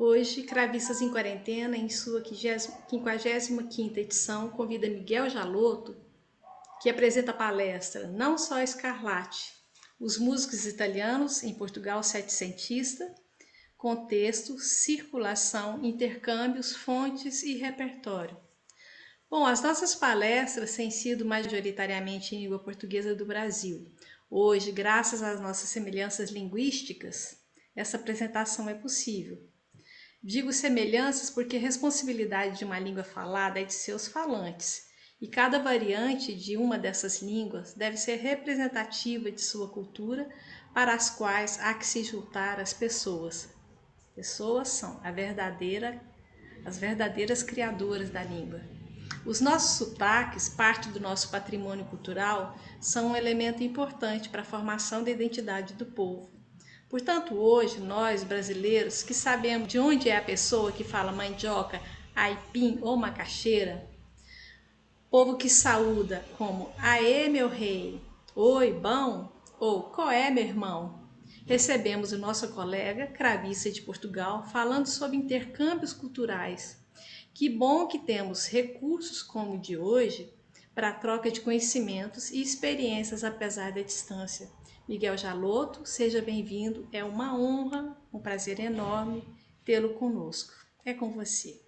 Hoje, Cravistas em Quarentena, em sua 55 edição, convida Miguel Jaloto, que apresenta a palestra Não Só Escarlate, os músicos italianos em Portugal setecentista, contexto, circulação, intercâmbios, fontes e repertório. Bom, as nossas palestras têm sido majoritariamente em língua portuguesa do Brasil. Hoje, graças às nossas semelhanças linguísticas, essa apresentação é possível. Digo semelhanças porque a responsabilidade de uma língua falada é de seus falantes, e cada variante de uma dessas línguas deve ser representativa de sua cultura, para as quais há que se juntar as pessoas. Pessoas são a verdadeira, as verdadeiras criadoras da língua. Os nossos sotaques, parte do nosso patrimônio cultural, são um elemento importante para a formação da identidade do povo. Portanto, hoje, nós brasileiros que sabemos de onde é a pessoa que fala mandioca, aipim ou macaxeira, povo que saúda como Aê, meu rei, Oi, bom, ou Qual é, meu irmão, recebemos o nosso colega Cravissa de Portugal falando sobre intercâmbios culturais. Que bom que temos recursos como o de hoje para a troca de conhecimentos e experiências apesar da distância. Miguel Jaloto, seja bem-vindo. É uma honra, um prazer enorme tê-lo conosco. É com você.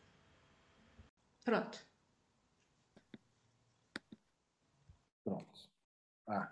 Pronto. Pronto. Ah.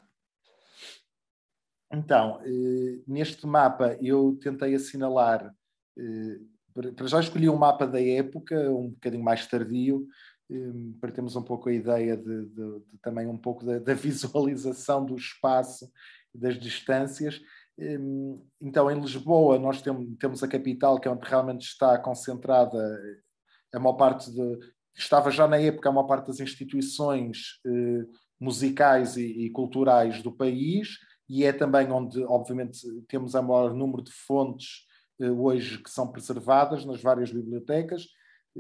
Então, eh, neste mapa eu tentei assinalar, eh, para já escolhi um mapa da época, um bocadinho mais tardio, ehm, para termos um pouco a ideia de, de, de também um pouco da, da, visualização do espaço das distâncias. Hum, então, em Lisboa, nós temos a capital, que é onde realmente está concentrada eh, a maior parte de. Estava já na época a maior parte das instituições eh, musicais e, culturais do país, e é também onde, obviamente, temos a maior número de fontes eh, hoje que são preservadas nas várias bibliotecas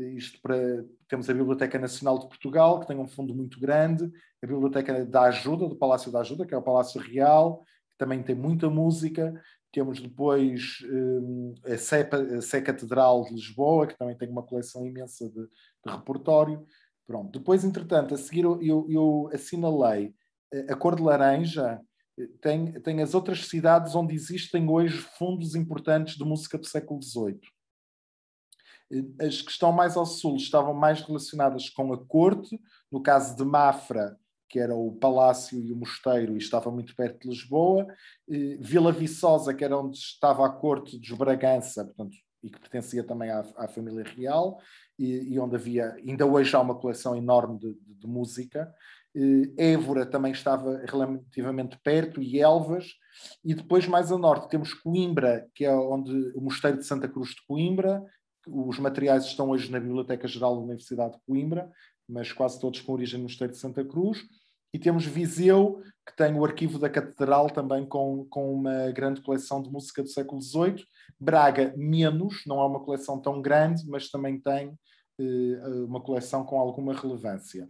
isto para, temos a Biblioteca Nacional de Portugal, que tem um fundo muito grande, a Biblioteca da Ajuda, do Palácio da Ajuda, que é o Palácio Real, que também tem muita música. Temos depois um, a, Sé, a Sé Catedral de Lisboa, que também tem uma coleção imensa de, de repertório. Pronto. Depois, entretanto, a seguir eu, eu assinalei eh, a cor de laranja, eh, tem, tem as outras cidades onde existem hoje fundos importantes de música do século XVIII. As que estão mais ao sul estavam mais relacionadas com a corte, no caso de Mafra, que era o palácio e o mosteiro, e estava muito perto de Lisboa, Vila Viçosa, que era onde estava a corte dos Bragança, portanto, e que pertencia também à, à família real, e, e, onde havia, ainda hoje há uma coleção enorme de, de, de música. Évora também estava relativamente perto, e Elvas, e depois mais a norte temos Coimbra, que é onde o Mosteiro de Santa Cruz de Coimbra, os materiais estão hoje na Biblioteca Geral da Universidade de Coimbra, mas quase todos com origem no Mosteiro de Santa Cruz. E temos Viseu, que tem o arquivo da Catedral também com, com uma grande coleção de música do século XVIII. Braga, menos, não é uma coleção tão grande, mas também tem eh, uma coleção com alguma relevância.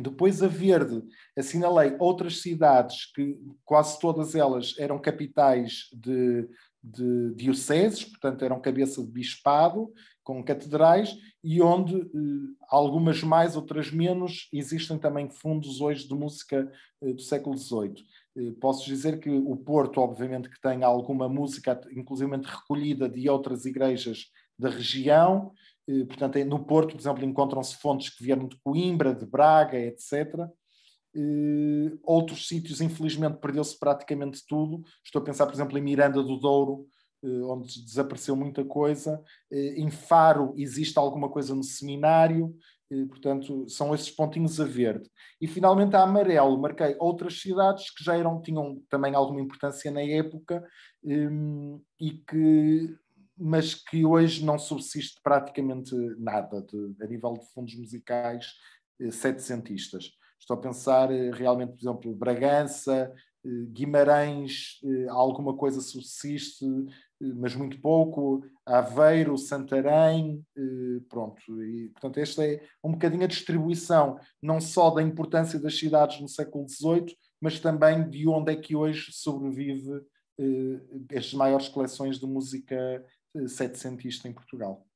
Depois, a verde, assinalei outras cidades que quase todas elas eram capitais de, de dioceses, portanto, eram cabeça de bispado, com catedrais, e onde eh, algumas mais, outras menos, existem também fundos hoje de música eh, do século XVIII. Eh, posso dizer que o Porto, obviamente, que tem alguma música, inclusive recolhida de outras igrejas da região, eh, portanto, é, no Porto, por exemplo, encontram-se fontes que vieram de Coimbra, de Braga, etc. Eh, outros sítios, infelizmente, perdeu-se praticamente tudo. Estou a pensar, por exemplo, em Miranda do Douro, eh, onde desapareceu muita coisa. Em Faro existe alguma coisa no seminário. Portanto, são esses pontinhos a verde. E finalmente a amarelo, marquei outras cidades que já eram, tinham também alguma importância na época ehm, e que mas que hoje não subsiste praticamente nada de, a nível de fundos musicais eh, setecentistas. Estou a pensar eh, realmente, por exemplo, Bragança, eh, Guimarães, alguma coisa subsiste, mas muito pouco, Aveiro, Santarém, pronto. E, portanto, esta é um bocadinho a distribuição, não só da importância das cidades no século XVIII, mas também de onde é que hoje sobrevive estas maiores coleções de música setecentista em Portugal.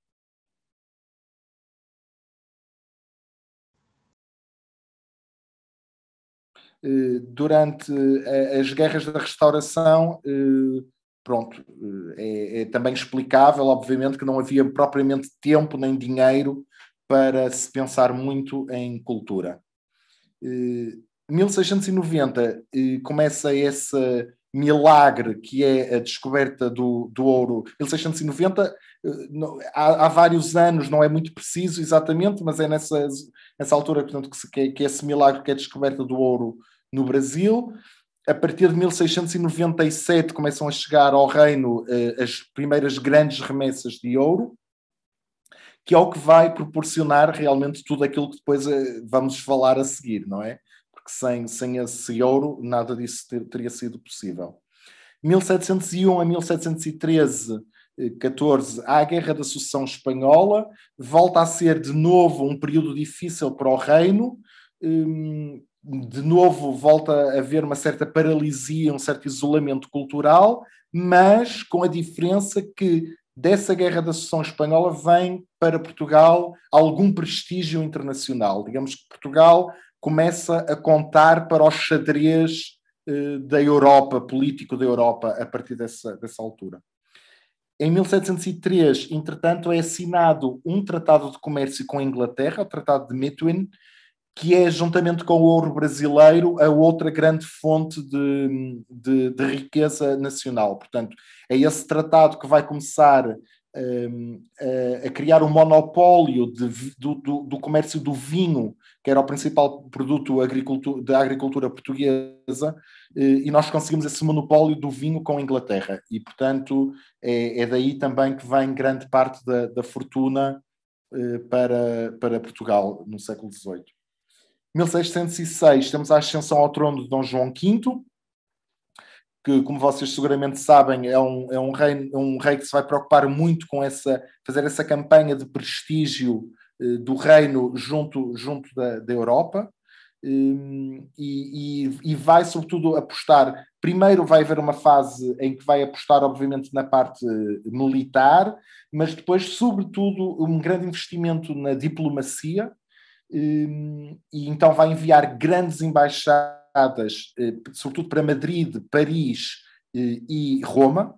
Eh, durante as guerras da restauração, eh, pronto, eh, é, é, também explicável, obviamente, que não havia propriamente tempo nem dinheiro para se pensar muito em cultura. 1690 começa essa milagre que é a descoberta do, do ouro em 1690, eh, há, há, vários anos, não é muito preciso exatamente, mas é nessa, nessa altura portanto, que, se, que, é, que esse milagre que é a descoberta do ouro no Brasil. A partir de 1697 começam a chegar ao reino eh, as primeiras grandes remessas de ouro, que é o que vai proporcionar realmente tudo aquilo que depois eh, vamos falar a seguir, não é? que sem, sem esse ouro nada disso ter, teria sido possível. 1701 a 1713, 14, eh, há a Guerra da Sucessão Espanhola, volta a ser de novo um período difícil para o reino, hum, de novo volta a haver uma certa paralisia, um certo isolamento cultural, mas com a diferença que dessa Guerra da Sucessão Espanhola vem para Portugal algum prestígio internacional. Digamos que Portugal começa a contar para o xadrez eh, da Europa, político da Europa, a partir dessa, dessa altura. Em 1703, entretanto, é assinado um tratado de comércio com a Inglaterra, o Tratado de Methuen, que é, juntamente com o ouro brasileiro, a outra grande fonte de, de, de riqueza nacional. Portanto, é esse tratado que vai começar um, ehm, a, a criar um monopólio de, do, do, do comércio do vinho que era o principal produto da agricultura portuguesa, eh, e nós conseguimos esse monopólio do vinho com a Inglaterra. E, portanto, é, é daí também que vem grande parte da, da fortuna eh, para, para Portugal no século XVIII. 1606 temos a ascensão ao trono de Dom João V, que, como vocês seguramente sabem, é um, é um, rei, é um rei que se vai preocupar muito com essa, fazer essa campanha de prestígio eh, do reino junto, junto da, da Europa. Ehm, e, e, e, vai sobretudo apostar. Primeiro vai haver uma fase em que vai apostar, obviamente, na parte militar, mas depois, sobretudo, um grande investimento na diplomacia, ehm, e então vai enviar grandes embaixadas, eh, sobretudo para Madrid, Paris eh, e Roma,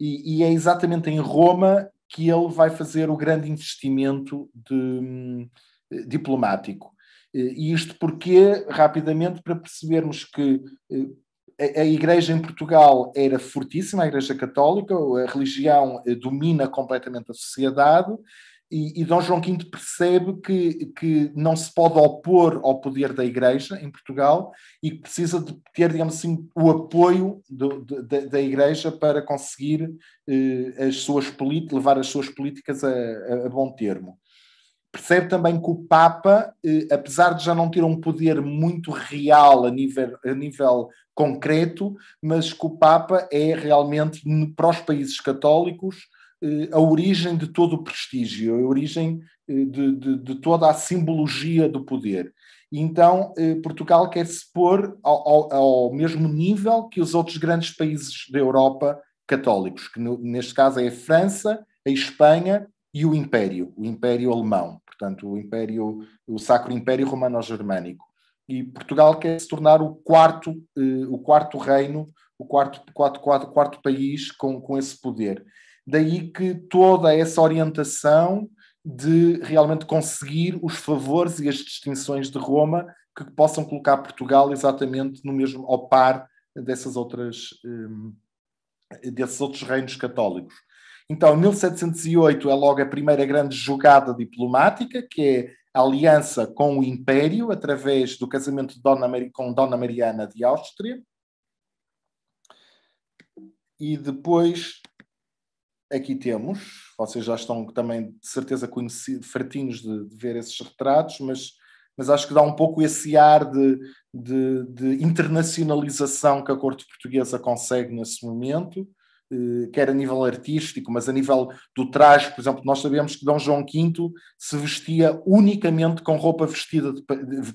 e, e é exatamente em Roma que ele vai fazer o grande investimento de, de, eh, diplomático. Eh, e isto porque, rapidamente, para percebermos que eh, a, a Igreja em Portugal era fortíssima, a Igreja Católica, a religião domina completamente a sociedade, e, e Dom João V percebe que, que não se pode opor ao poder da Igreja em Portugal e que precisa de ter, digamos assim, o apoio do, de, da Igreja para conseguir eh, as suas políticas, levar as suas políticas a, a, a bom termo percebe também que o Papa, eh, apesar de já não ter um poder muito real a nível, a nível concreto, mas que o Papa é realmente, para os países católicos, eh, a origem de todo o prestígio, a origem eh, de, de, de toda a simbologia do poder. Então, eh, Portugal quer se pôr ao, ao, ao, mesmo nível que os outros grandes países da Europa católicos, que no, neste caso é a França, a Espanha e o Império, o Império Alemão, portanto, o Império, o Sacro Império Romano-Germânico. E Portugal quer se tornar o quarto, o quarto reino, o quarto, quarto, quarto, quarto país com, com esse poder. Daí que toda essa orientação de realmente conseguir os favores e as distinções de Roma que possam colocar Portugal exatamente no mesmo ao par dessas outras hum, desses outros reinos católicos. Então, em 1708 é logo a primeira grande jogada diplomática, que é a aliança com o Império através do casamento Dona com Dona Mariana de Áustria. E depois aqui temos, vocês já estão também de certeza conhecidos, fartinhos de, de, ver esses retratos, mas, mas acho que dá um pouco esse ar de, de, de internacionalização que a corte portuguesa consegue nesse momento, eh, quer a nível artístico, mas a nível do traje, por exemplo, nós sabemos que Dom João V se vestia unicamente com roupa vestida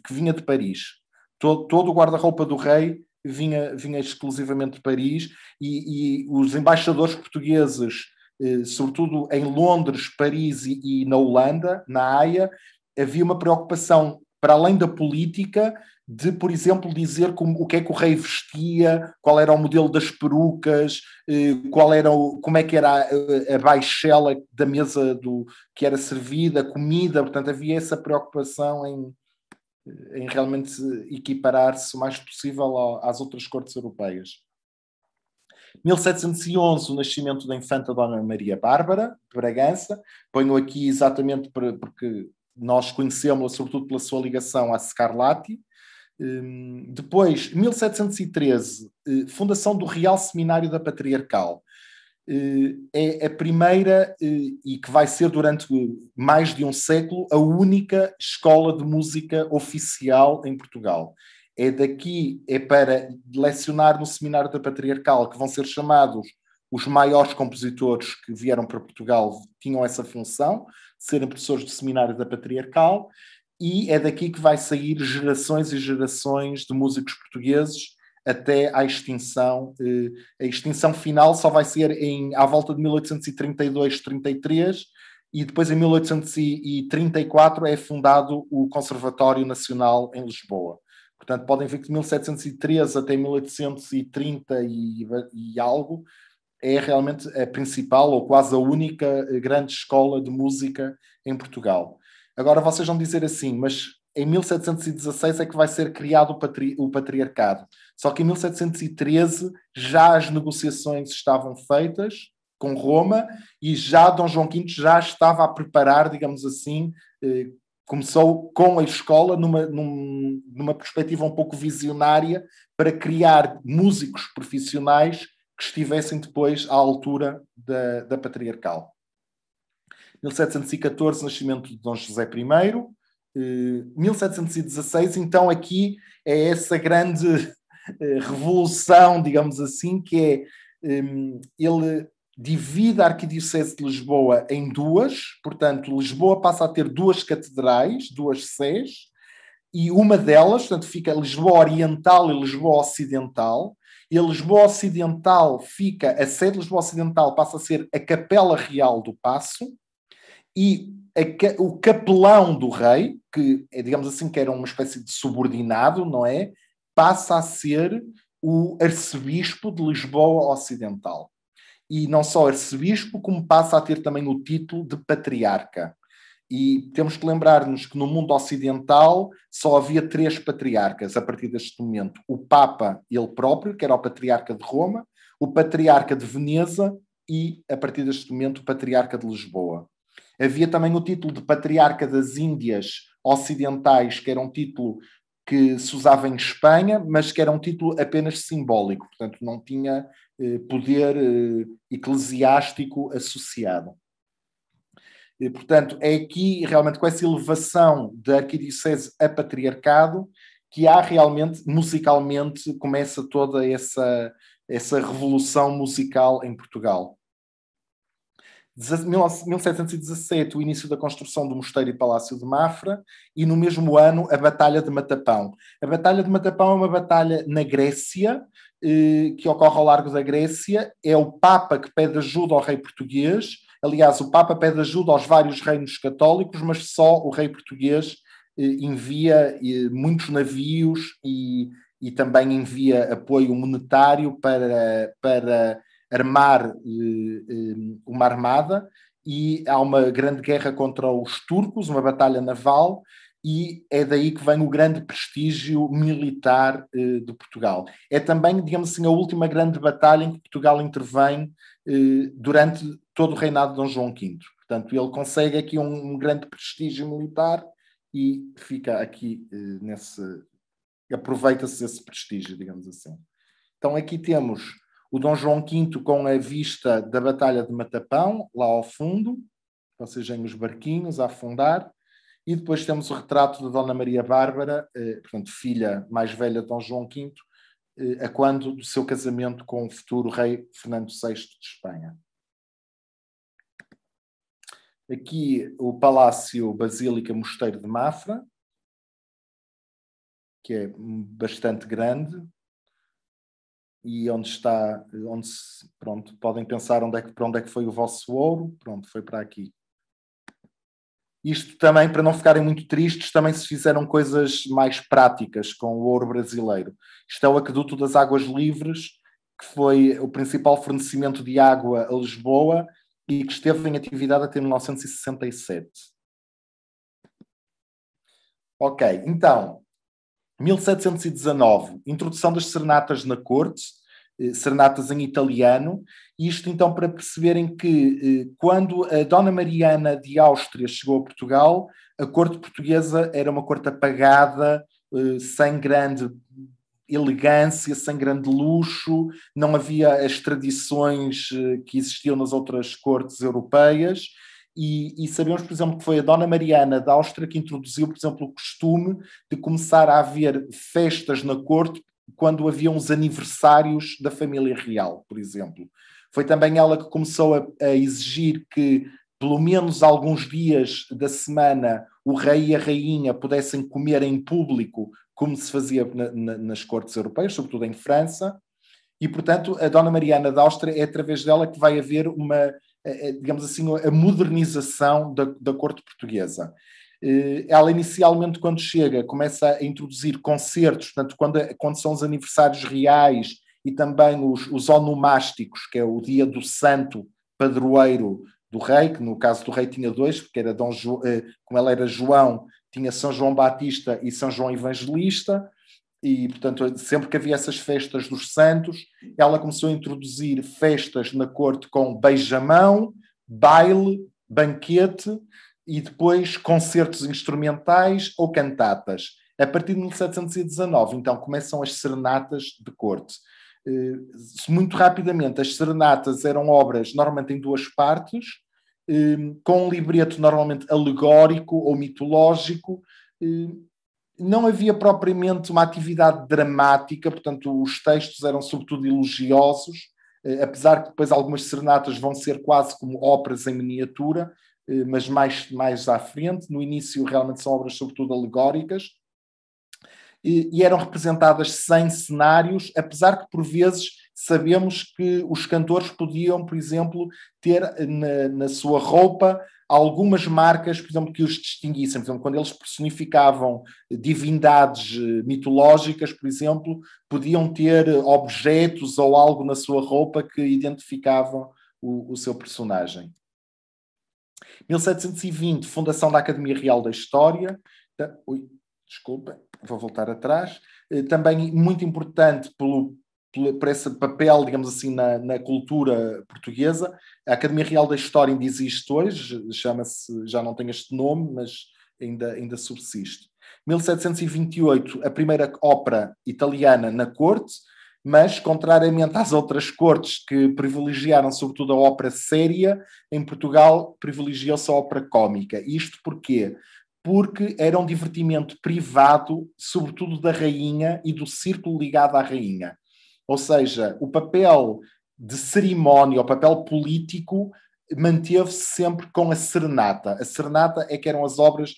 que vinha de Paris. Todo, todo o guarda-roupa do rei vinha, vinha exclusivamente de Paris e, e os embaixadores portugueses eh, sobretudo em Londres, Paris e na Holanda, na Haia, havia uma preocupação para além da política, de, por exemplo, dizer como, o que é que o rei vestia, qual era o modelo das perucas, eh, qual era o, como é que era a, a baixela da mesa do, que era servida, a comida, portanto havia essa preocupação em, em realmente equiparar-se o mais possível às outras cortes europeias. 1711, o nascimento da infanta Dona Maria Bárbara, de Bragança. Ponho aqui exatamente porque nós conhecemos-la sobretudo pela sua ligação à Scarlatti. Hum, depois, 1713, eh, fundação do Real Seminário da Patriarcal. Eh, é a primeira, eh, e que vai ser durante mais de um século, a única escola de música oficial em Portugal é daqui, é para lecionar no Seminário da Patriarcal, que vão ser chamados os maiores compositores que vieram para Portugal, tinham essa função, serem professores do Seminário da Patriarcal, e é daqui que vai sair gerações e gerações de músicos portugueses até à extinção. Eh, a extinção final só vai ser em, à volta de 1832-33, e depois em 1834 é fundado o Conservatório Nacional em Lisboa. Portanto, podem ver que de 1713 até 1830 e, e algo é realmente a principal ou quase a única eh, grande escola de música em Portugal. Agora vocês vão dizer assim, mas em 1716 é que vai ser criado o, patri o, patriarcado. Só que em 1713 já as negociações estavam feitas com Roma e já Dom João V já estava a preparar, digamos assim, eh, começou com a escola numa, num, numa perspectiva um pouco visionária para criar músicos profissionais que estivessem depois à altura da, da patriarcal. 1714, nascimento de Dom José I. 1716, eh, então aqui é essa grande eh, revolução, digamos assim, que é eh, ele divide a Arquidiocese de Lisboa em duas, portanto, Lisboa passa a ter duas catedrais, duas sés, e uma delas, portanto, fica Lisboa Oriental e Lisboa Ocidental, e a Lisboa Ocidental fica, a sede de Lisboa Ocidental passa a ser a Capela Real do Passo, e a, o capelão do rei, que é, digamos assim, que era uma espécie de subordinado, não é? Passa a ser o arcebispo de Lisboa Ocidental e não só arcebispo, como passa a ter também o título de patriarca. E temos que lembrar-nos que no mundo ocidental só havia três patriarcas a partir deste momento: o Papa, ele próprio, que era o patriarca de Roma, o patriarca de Veneza e, a partir deste momento, o patriarca de Lisboa. Havia também o título de patriarca das Índias Ocidentais, que era um título que se usava em Espanha, mas que era um título apenas simbólico, portanto, não tinha eh, poder eh, eclesiástico associado. E, portanto, é aqui realmente com essa elevação da arquidiocese a patriarcado que há realmente, musicalmente, começa toda essa, essa revolução musical em Portugal. 1717, o início da construção do Mosteiro e Palácio de Mafra, e no mesmo ano a Batalha de Matapão. A Batalha de Matapão é uma batalha na Grécia, eh, que ocorre ao largo da Grécia. É o Papa que pede ajuda ao rei português. Aliás, o Papa pede ajuda aos vários reinos católicos, mas só o rei português eh, envia eh, muitos navios e, e também envia apoio monetário para. para armar eh, eh, uma armada e há uma grande guerra contra os turcos, uma batalha naval, e é daí que vem o grande prestígio militar eh, de Portugal. É também, digamos assim, a última grande batalha em que Portugal intervém eh, durante todo o reinado de Dom João V. Portanto, ele consegue aqui um, um grande prestígio militar e fica aqui eh, nesse. aproveita-se esse prestígio, digamos assim. Então, aqui temos o Dom João V com a vista da Batalha de Matapão, lá ao fundo, ou seja, os barquinhos a afundar, e depois temos o retrato de Dona Maria Bárbara, eh, portanto, filha mais velha de Dom João V, eh, a quando do seu casamento com o futuro rei Fernando VI de Espanha. Aqui o Palácio Basílica Mosteiro de Mafra, que é bastante grande, e onde está, onde se, pronto, podem pensar onde é que, para onde é que foi o vosso ouro, pronto, foi para aqui. Isto também, para não ficarem muito tristes, também se fizeram coisas mais práticas com o ouro brasileiro. Isto é o aqueduto das águas livres, que foi o principal fornecimento de água a Lisboa e que esteve em atividade até 1967. Ok, então, 1719, introdução das serenatas na corte, eh, serenatas em italiano, isto então para perceberem que eh, quando a Dona Mariana de Áustria chegou a Portugal, a corte portuguesa era uma corte apagada, eh, sem grande elegância, sem grande luxo, não havia as tradições que existiam nas outras cortes europeias, e, e, sabemos, por exemplo, que foi a Dona Mariana da Áustria que introduziu, por exemplo, o costume de começar a haver festas na corte quando haviam os aniversários da família real, por exemplo. Foi também ela que começou a, a exigir que, pelo menos alguns dias da semana, o rei e a rainha pudessem comer em público, como se fazia na, na, nas cortes europeias, sobretudo em França. E, portanto, a Dona Mariana da Áustria é através dela que vai haver uma é, é, digamos assim, a modernização da, da corte portuguesa. Eh, ela inicialmente, quando chega, começa a introduzir concertos, portanto, quando, quando são os aniversários reais e também os, os onomásticos, que é o dia do santo padroeiro do rei, que no caso do rei tinha dois, porque era Dom jo, eh, como ela era João, tinha São João Batista e São João Evangelista, e, portanto, sempre que havia essas festas dos santos, ela começou a introduzir festas na corte com beijamão, baile, banquete e depois concertos instrumentais ou cantatas. A partir de 1719, então, começam as serenatas de corte. Eh, muito rapidamente, as serenatas eram obras normalmente em duas partes, eh, com um libreto normalmente alegórico ou mitológico, eh, não havia propriamente uma atividade dramática, portanto, os textos eram sobretudo elogiosos, eh, apesar que depois algumas serenatas vão ser quase como óperas em miniatura, eh, mas mais, mais à frente. No início, realmente são obras, sobretudo, alegóricas. E, e eram representadas sem cenários, apesar que, por vezes, sabemos que os cantores podiam, por exemplo, ter eh, na, na sua roupa algumas marcas, por exemplo, que os distinguissem. Por exemplo, quando eles personificavam divindades eh, mitológicas, por exemplo, podiam ter eh, objetos ou algo na sua roupa que identificavam o, o seu personagem. 1720, fundação da Academia Real da História. Ui, desculpa, vou voltar atrás. Eh, também muito importante pelo para esse papel, digamos assim, na, na, cultura portuguesa. A Academia Real da História ainda existe hoje, chama-se, já não tem este nome, mas ainda, ainda subsiste. 1728, a primeira ópera italiana na corte, mas, contrariamente às outras cortes que privilegiaram sobretudo a ópera séria, em Portugal privilegiou-se a ópera cómica. Isto porquê? Porque era um divertimento privado, sobretudo da rainha e do círculo ligado à rainha ou seja, o papel de cerimónia, o papel político, manteve-se sempre com a serenata. A serenata é que eram as obras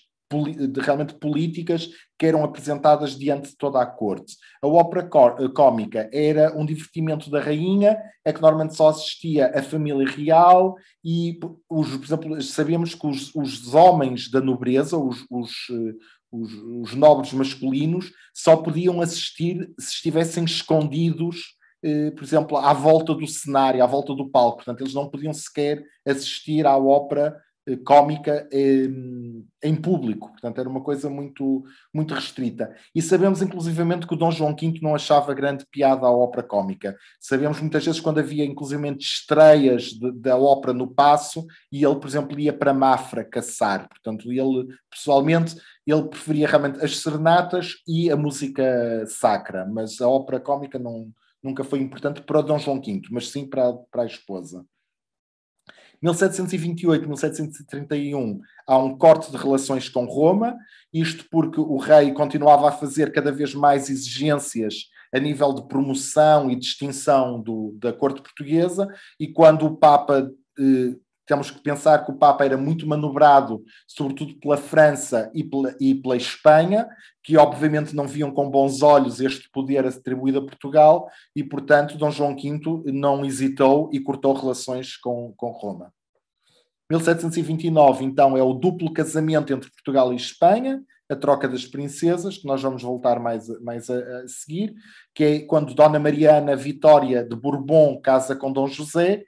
realmente políticas que eram apresentadas diante de toda a corte. A ópera eh, cômica era um divertimento da rainha, é que normalmente só assistia a família real e, os, por exemplo, sabemos que os, os homens da nobreza, os, os, eh, os, os nobres masculinos só podiam assistir se estivessem escondidos eh, por exemplo, à volta do cenário, à volta do palco. Portanto, eles não podiam sequer assistir à ópera eh, cómica em público, portanto era uma coisa muito, muito restrita. E sabemos inclusivamente que o Dom João V não achava grande piada à ópera cómica. Sabemos muitas vezes quando havia inclusivamente estreias de, da ópera no Passo e ele, por exemplo, ia para Mafra caçar, portanto ele, pessoalmente, ele preferia realmente as serenatas e a música sacra, mas a ópera cómica não, nunca foi importante para o Dom João V, mas sim para, para a esposa. 1728, 1731, há um corte de relações com Roma, isto porque o rei continuava a fazer cada vez mais exigências a nível de promoção e distinção do, da corte portuguesa, e quando o Papa eh, temos que pensar que o Papa era muito manobrado, sobretudo pela França e pela, e pela Espanha, que obviamente não viam com bons olhos este poder atribuído a Portugal, e portanto Dom João V não hesitou e cortou relações com, com Roma. 1729, então, é o duplo casamento entre Portugal e Espanha, a troca das princesas, que nós vamos voltar mais, mais a, a, seguir, que é quando Dona Mariana Vitória de Bourbon casa com Dom José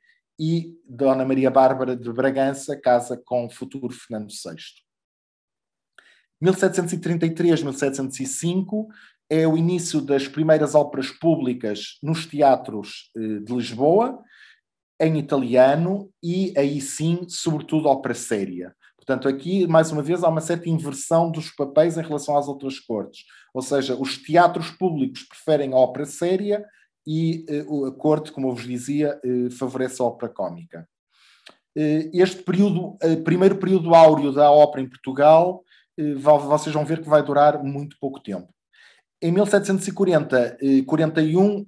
e Dona Maria Bárbara de Bragança casa com o futuro Fernando VI. 1733-1705 é o início das primeiras óperas públicas nos teatros eh, de Lisboa, em italiano e aí sim, sobretudo, ópera séria. Portanto, aqui, mais uma vez, há uma certa inversão dos papéis em relação às outras cortes. Ou seja, os teatros públicos preferem a ópera séria e uh, a corte, como eu vos dizia, uh, favorece a ópera cómica. Uh, este período, primeiro período áureo da ópera em Portugal, vocês vão ver que vai durar muito pouco tempo. Em 1740, 41,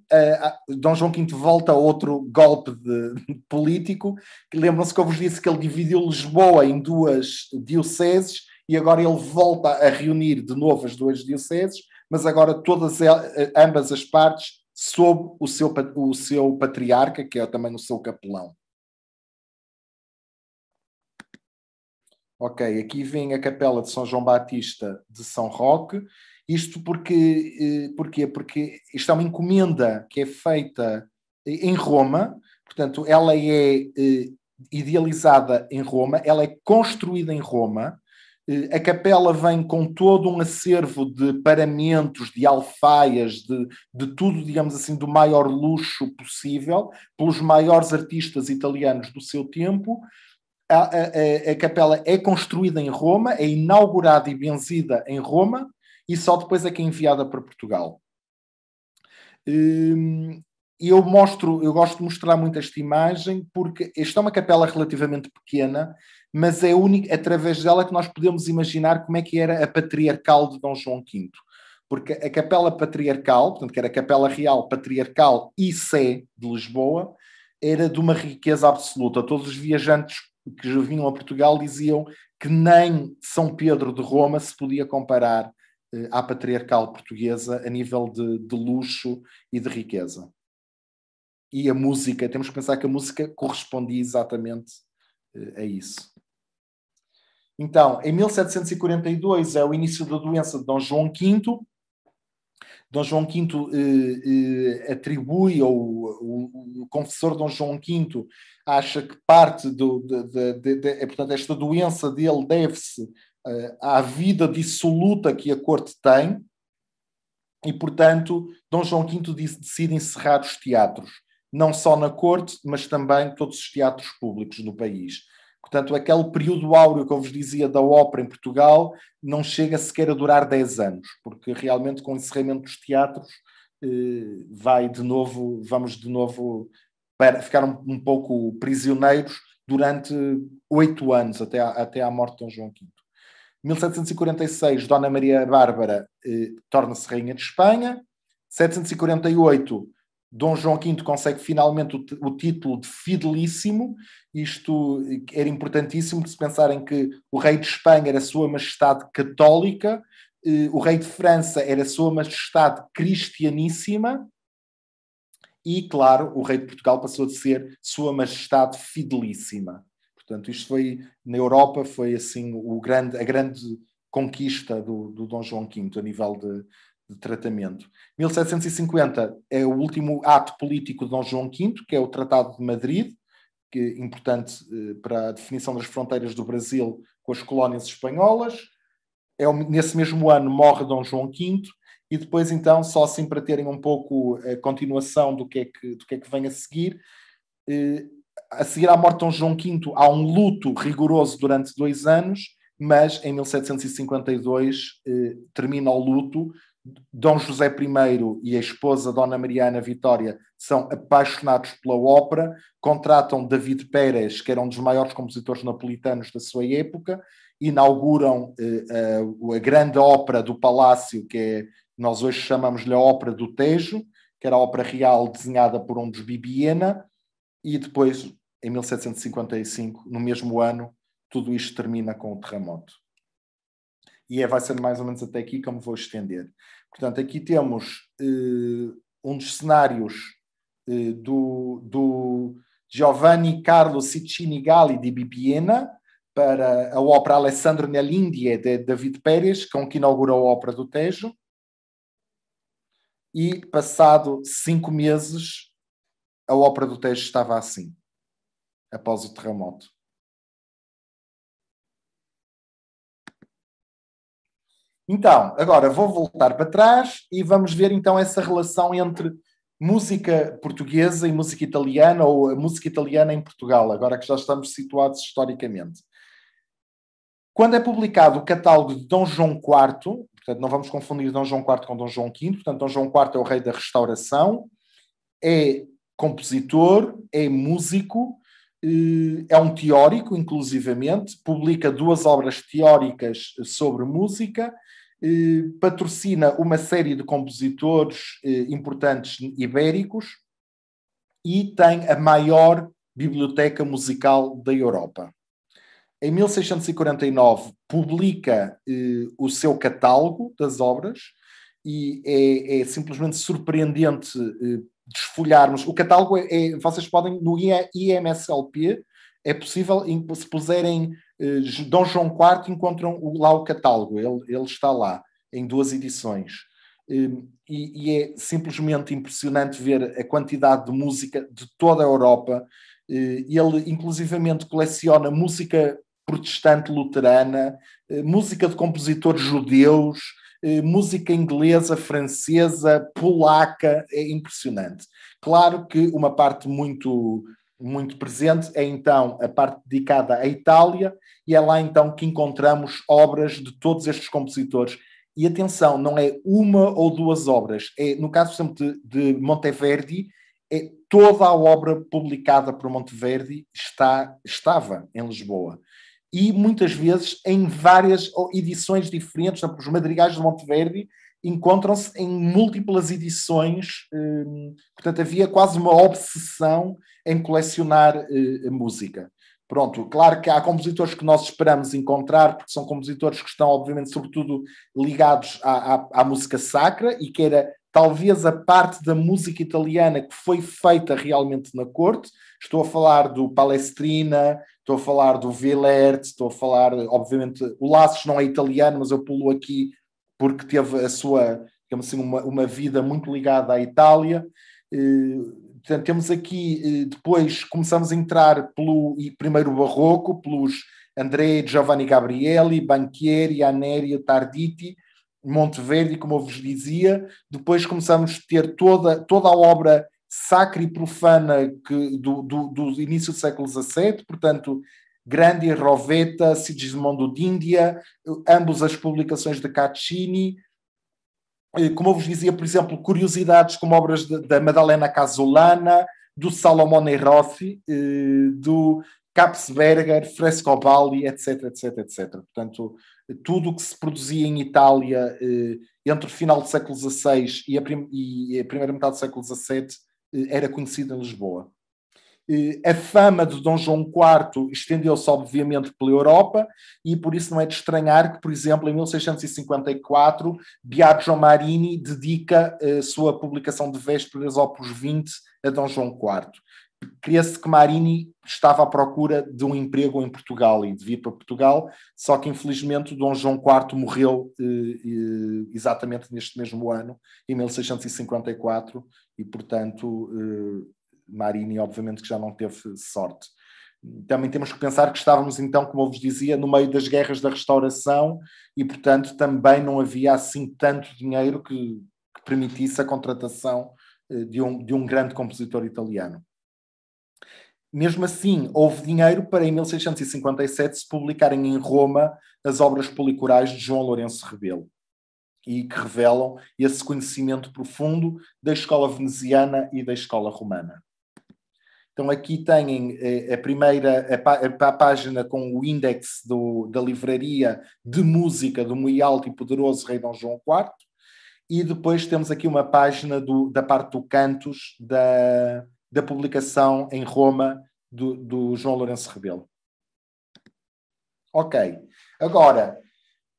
Dom João V volta a outro golpe de, político. Lembram-se que eu vos disse que ele dividiu Lisboa em duas dioceses e agora ele volta a reunir de novo as duas dioceses, mas agora todas ambas as partes sob o seu, o seu patriarca, que é também o seu capelão. Ok, aqui vem a capela de São João Batista de São Roque. Isto porque, eh, porque, porque isto é uma encomenda que é feita eh, em Roma, portanto, ela é eh, idealizada em Roma, ela é construída em Roma, eh, a capela vem com todo um acervo de paramentos, de alfaias, de, de tudo, digamos assim, do maior luxo possível, pelos maiores artistas italianos do seu tempo. A, a, a capela é construída em Roma, é inaugurada e benzida em Roma, e só depois é que é enviada para Portugal. Hum, eu mostro, eu gosto de mostrar muito esta imagem porque esta é uma capela relativamente pequena, mas é única, através dela que nós podemos imaginar como é que era a patriarcal de Dom João V. Porque a capela patriarcal, portanto, que era a capela real patriarcal e sé de Lisboa, era de uma riqueza absoluta. Todos os viajantes que já vinham a Portugal diziam que nem São Pedro de Roma se podia comparar eh, à patriarcal portuguesa a nível de, de luxo e de riqueza. E a música, temos que pensar que a música correspondia exatamente eh, a isso. Então, em 1742 é o início da doença de Dom João V. Dom João V eh, eh, atribui, ou o, o confessor Dom João V acha que parte do, de, de, de, eh, portanto, esta doença dele deve-se eh, à vida dissoluta que a corte tem, e, portanto, Dom João V decide encerrar os teatros, não só na corte, mas também todos os teatros públicos do país. Portanto, aquele período áureo que eu vos dizia da ópera em Portugal não chega sequer a durar 10 anos, porque realmente com o encerramento dos teatros eh, vai de novo, vamos de novo para ficar um, pouco prisioneiros durante oito anos, até à, até à morte de Dom João V. 1746, Dona Maria Bárbara eh, torna-se Rainha de Espanha. 748, Dom João V consegue finalmente o, o, título de fidelíssimo. Isto era importantíssimo de se pensar em que o rei de Espanha era sua majestade católica, eh, o rei de França era sua majestade cristianíssima e, claro, o rei de Portugal passou de ser sua majestade fidelíssima. Portanto, isto foi, na Europa, foi assim o grande, a grande conquista do, do Dom João V a nível de, de tratamento. 1750 é o último ato político de Dom João V, que é o Tratado de Madrid, que é importante eh, para a definição das fronteiras do Brasil com as colónias espanholas. É, nesse mesmo ano morre Dom João V e depois então só assim para terem um pouco a eh, continuação do que é que, do que, é que vem a seguir. Eh, a seguir à morte de Dom João V há um luto rigoroso durante dois anos, mas em 1752 termina o luto Dom José I e a esposa Dona Mariana Vitória são apaixonados pela ópera, contratam David Pérez, que era um dos maiores compositores napolitanos da sua época, inauguram eh, a grande ópera do Palácio, que é, nós hoje chamamos-lhe a Ópera do Tejo, que era a ópera real desenhada por um dos Bibiena, e depois, em 1755, no mesmo ano, tudo isto termina com o terremoto e é, vai ser mais ou menos até aqui que eu me vou estender. Portanto, aqui temos eh, um dos cenários eh, do, do, Giovanni Carlo Ciccini Galli de Bibiena para a ópera Alessandro nell'India de David Pérez, com que inaugura a ópera do Tejo. E passado cinco meses, a ópera do Tejo estava assim, após o terremoto. Então, agora vou voltar para trás e vamos ver então essa relação entre música portuguesa e música italiana, ou a música italiana em Portugal, agora que já estamos situados historicamente. Quando é publicado o catálogo de Dom João IV, portanto não vamos confundir Dom João IV com Dom João V, portanto Dom João IV é o rei da restauração, é compositor, é músico, eh, é um teórico, inclusivamente, publica duas obras teóricas sobre música eh, patrocina uma série de compositores eh, importantes ibéricos e tem a maior biblioteca musical da Europa. Em 1649 publica eh, o seu catálogo das obras e é, é simplesmente surpreendente desfolharmos. O catálogo é, vocês podem no IMSLP é possível, se puserem uh, Dom João IV, encontram o, lá o catálogo, ele, ele, está lá, em duas edições. Ehm, e, e, é simplesmente impressionante ver a quantidade de música de toda a Europa. Uh, ele, inclusivamente, coleciona música protestante luterana, uh, música de compositores judeus, música inglesa, francesa, polaca, é impressionante. Claro que uma parte muito muito presente, é então a parte dedicada à Itália, e é lá então que encontramos obras de todos estes compositores. E atenção, não é uma ou duas obras, é, no caso, por exemplo, de, de Monteverdi, é toda a obra publicada por Monteverdi está, estava em Lisboa. E muitas vezes em várias edições diferentes, os madrigais de Monteverdi encontram-se em múltiplas edições, hum, portanto havia quase uma obsessão em colecionar eh, a música. Pronto, claro que há compositores que nós esperamos encontrar, porque são compositores que estão, obviamente, sobretudo ligados à, à, à música sacra e que era talvez a parte da música italiana que foi feita realmente na corte. Estou a falar do Palestrina, estou a falar do Villert, estou a falar, obviamente, o Laços não é italiano, mas eu pulo aqui porque teve a sua, digamos assim, uma, uma vida muito ligada à Itália. Eh, portanto, temos aqui, eh, depois começamos a entrar pelo primeiro barroco, pelos André Giovanni Gabrielli, Banchieri, Anerio, Tarditi, Monteverdi, como eu vos dizia. Depois começamos a ter toda, toda a obra sacra e profana que, do, do, do início do século XVII, portanto, Grande e Roveta, Sigismondo Díndia, ambos as publicações de Caccini. Como eu vos dizia, por exemplo, curiosidades como obras da Madalena Casolana, do Salomone Rossi, do Capsberger, Frescobaldi, etc, etc, etc. Portanto, tudo o que se produzia em Itália entre o final do século XVI e a, e a primeira metade do século XVII era conhecido em Lisboa. A fama de Dom João IV estendeu-se, obviamente, pela Europa, e por isso não é de estranhar que, por exemplo, em 1654, Biagio Marini dedica a eh, sua publicação de vésperas, Opus 20, a Dom João IV. Cria-se que Marini estava à procura de um emprego em Portugal e de vir para Portugal, só que infelizmente Dom João IV morreu eh, eh, exatamente neste mesmo ano, em 1654, e portanto eh, Marini, obviamente, que já não teve sorte. Também temos que pensar que estávamos, então, como eu vos dizia, no meio das guerras da restauração e, portanto, também não havia assim tanto dinheiro que, que permitisse a contratação eh, de um, de um grande compositor italiano. Mesmo assim, houve dinheiro para, em 1657, se publicarem em Roma as obras policorais de João Lourenço Rebelo e que revelam esse conhecimento profundo da escola veneziana e da escola romana. Então aqui têm eh, a primeira a, a página com o índice do, da livraria de música do muito alto e poderoso rei Dom João IV e depois temos aqui uma página do, da parte do Cantos da, da publicação em Roma do, do João Lourenço Rebelo. Ok, agora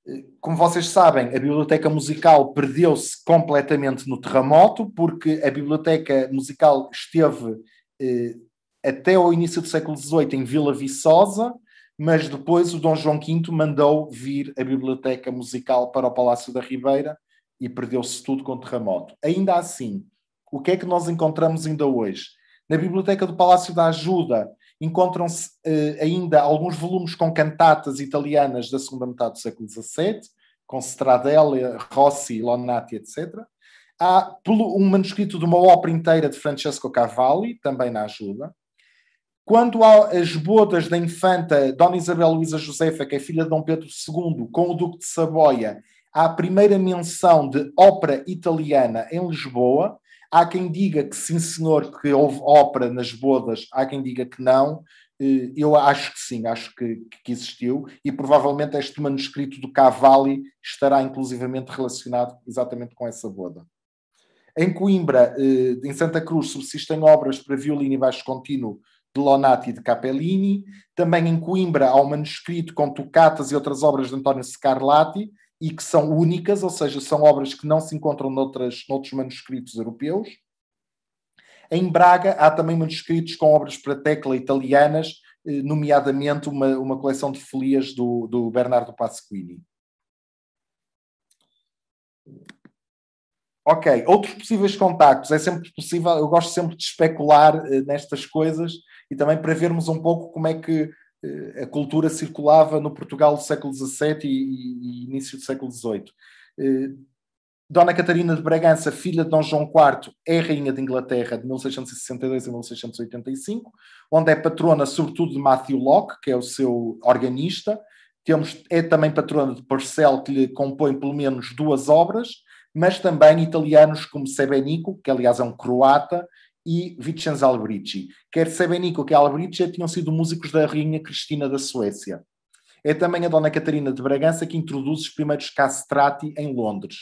eh, como vocês sabem, a biblioteca musical perdeu-se completamente no terremoto, porque a biblioteca musical esteve eh, até ao início do século XVIII em Vila Viçosa, mas depois o Dom João V mandou vir a biblioteca musical para o Palácio da Ribeira e perdeu-se tudo com o terremoto. Ainda assim, o que é que nós encontramos ainda hoje? Na biblioteca do Palácio da Ajuda encontram-se eh, ainda alguns volumes com cantatas italianas da segunda metade do século XVII, com Stradella, Rossi, Lonati, etc. Há um manuscrito de uma ópera inteira de Francesco Cavalli, também na ajuda. Quando as bodas da infanta Dona Isabel Luísa Josefa, que é filha de Dom Pedro II, com o Duque de Saboia, há a primeira menção de ópera italiana em Lisboa. Há quem diga que sim, senhor, que houve ópera nas bodas, há quem diga que não. Eh, eu acho que sim, acho que, que existiu, e provavelmente este manuscrito do Cavalli estará inclusivamente relacionado exatamente com essa boda. Em Coimbra, eh, em Santa Cruz, subsistem obras para violino e baixo contínuo de Lonati e de Capellini. Também em Coimbra há um manuscrito com tocatas e outras obras de António Scarlatti, e que são únicas, ou seja, são obras que não se encontram noutras, noutros manuscritos europeus. Em Braga há também manuscritos com obras para tecla italianas, eh, nomeadamente uma, uma coleção de folias do, do Bernardo Pasquini. Ok, outros possíveis contactos, é sempre possível, eu gosto sempre de especular uh, nestas coisas e também para vermos um pouco como é que uh, a cultura circulava no Portugal do século XVII e, e, início do século XVIII. Uh, eh, Dona Catarina de Bragança, filha de Dom João IV, é rainha de Inglaterra de 1662 a 1685, onde é patrona sobretudo de Matthew Locke, que é o seu organista. Temos, é também patrona de Parcel, que lhe compõe pelo menos duas obras mas também italianos como Sebenico, que aliás é um croata, e Vincenzo Albrici. Quer Sebenico, é que Albrici já tinham sido músicos da Rainha Cristina da Suécia. É também a Dona Catarina de Bragança que introduz os primeiros castrati em Londres.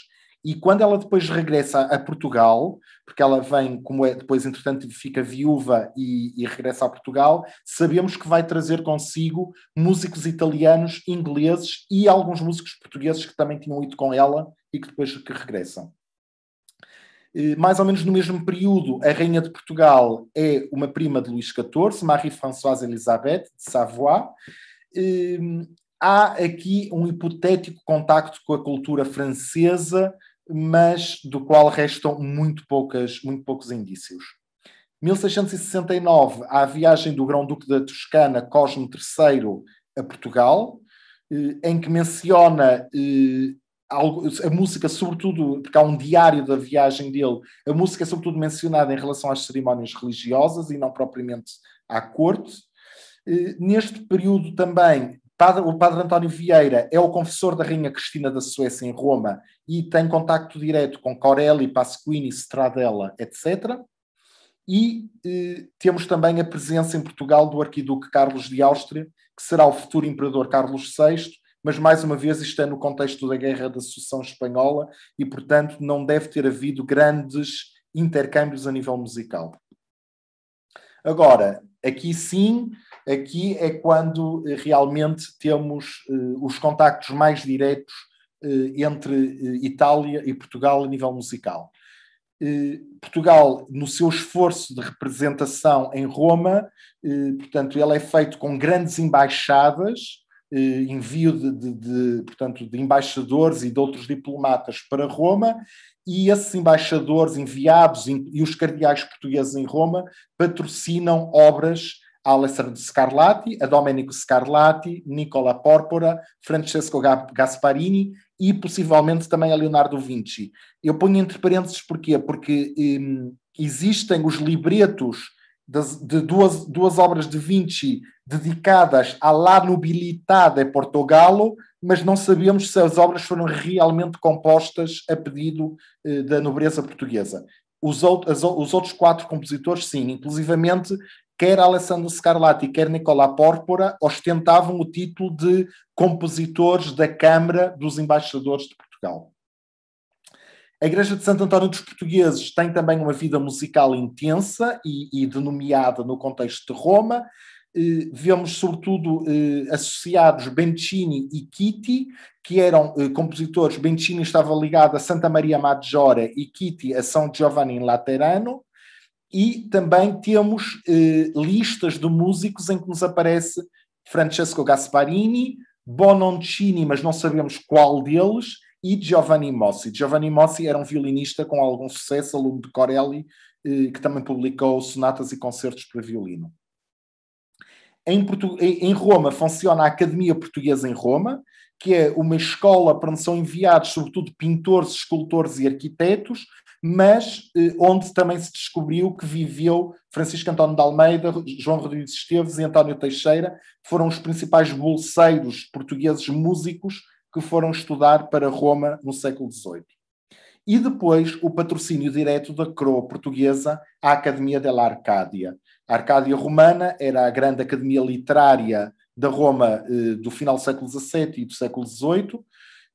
E quando ela depois regressa a Portugal, porque ela vem, como é, depois, entretanto, fica viúva e, e, regressa a Portugal, sabemos que vai trazer consigo músicos italianos, ingleses e alguns músicos portugueses que também tinham ido com ela e que depois que regressam. Eh, mais ou menos no mesmo período, a Rainha de Portugal é uma prima de Luís XIV, Marie-Françoise Elisabeth de Savoie. Ehm, há aqui um hipotético contacto com a cultura francesa, mas do qual restam muito, poucas, muito poucos indícios. 1669, há a viagem do Grão-Duque da Toscana, Cosme III, a Portugal, eh, em que menciona eh, algo, a música, sobretudo, porque há um diário da viagem dele, a música é sobretudo mencionada em relação às cerimónias religiosas e não propriamente à corte. Eh, neste período também, o padre António Vieira é o confessor da Rainha Cristina da Suécia em Roma e tem contacto direto com Corelli, Pasquini, Stradella, etc. E eh, temos também a presença em Portugal do arquiduque Carlos de Áustria, que será o futuro imperador Carlos VI, mas mais uma vez isto é no contexto da Guerra da Sucessão Espanhola e, portanto, não deve ter havido grandes intercâmbios a nível musical. Agora, aqui sim, aqui é quando eh, realmente temos uh, os contactos mais diretos uh, entre uh, Itália e Portugal a nível musical. Portugal, no seu esforço de representação em Roma, portanto, ele é feito com grandes embaixadas, eh, envio de, de, de, portanto, de embaixadores e de outros diplomatas para Roma, e esses embaixadores enviados e os cardeais portugueses em Roma patrocinam obras a Alessandro Scarlatti, a Domenico Scarlatti, Nicola Porpora, Francesco Gasparini e possivelmente também a Leonardo Vinci. Eu ponho entre parênteses porquê? Porque hum, existem os libretos das, de duas, duas obras de Vinci dedicadas à La Nobilitada de Portugal, mas não sabíamos se as obras foram realmente compostas a pedido eh, da nobreza portuguesa. Os, as, os outros quatro compositores, sim, inclusivamente quer Alessandro Scarlatti, quer Nicola Pórpora, ostentavam o título de compositores da Câmara dos Embaixadores de Portugal. A Igreja de Santo António dos Portugueses tem também uma vida musical intensa e, e denominada no contexto de Roma. Eh, vemos, sobretudo, eh, associados Bencini e Kitty, que eram eh, compositores. Bencini estava ligado a Santa Maria Maggiore e Kitty a São Giovanni Laterano. E também temos listas de músicos em que nos aparece Francesco Gasparini, Bononcini, mas não sabemos qual deles, e Giovanni Mossi. Giovanni Mossi era um violinista com algum sucesso, aluno de Corelli, eh, que também publicou sonatas e concertos para violino. Em, em, Roma funciona a Academia Portuguesa em Roma, que é uma escola para onde são enviados, sobretudo, pintores, escultores e arquitetos, mas eh, onde também se descobriu que viveu Francisco António de Almeida, João Rodrigues Esteves e António Teixeira, que foram os principais bolseiros portugueses músicos que foram estudar para Roma no século XVIII. E depois o patrocínio direto da coroa portuguesa à Academia della Arcádia. A Arcádia Romana era a grande academia literária da Roma eh, do final do século XVII e do século XVIII,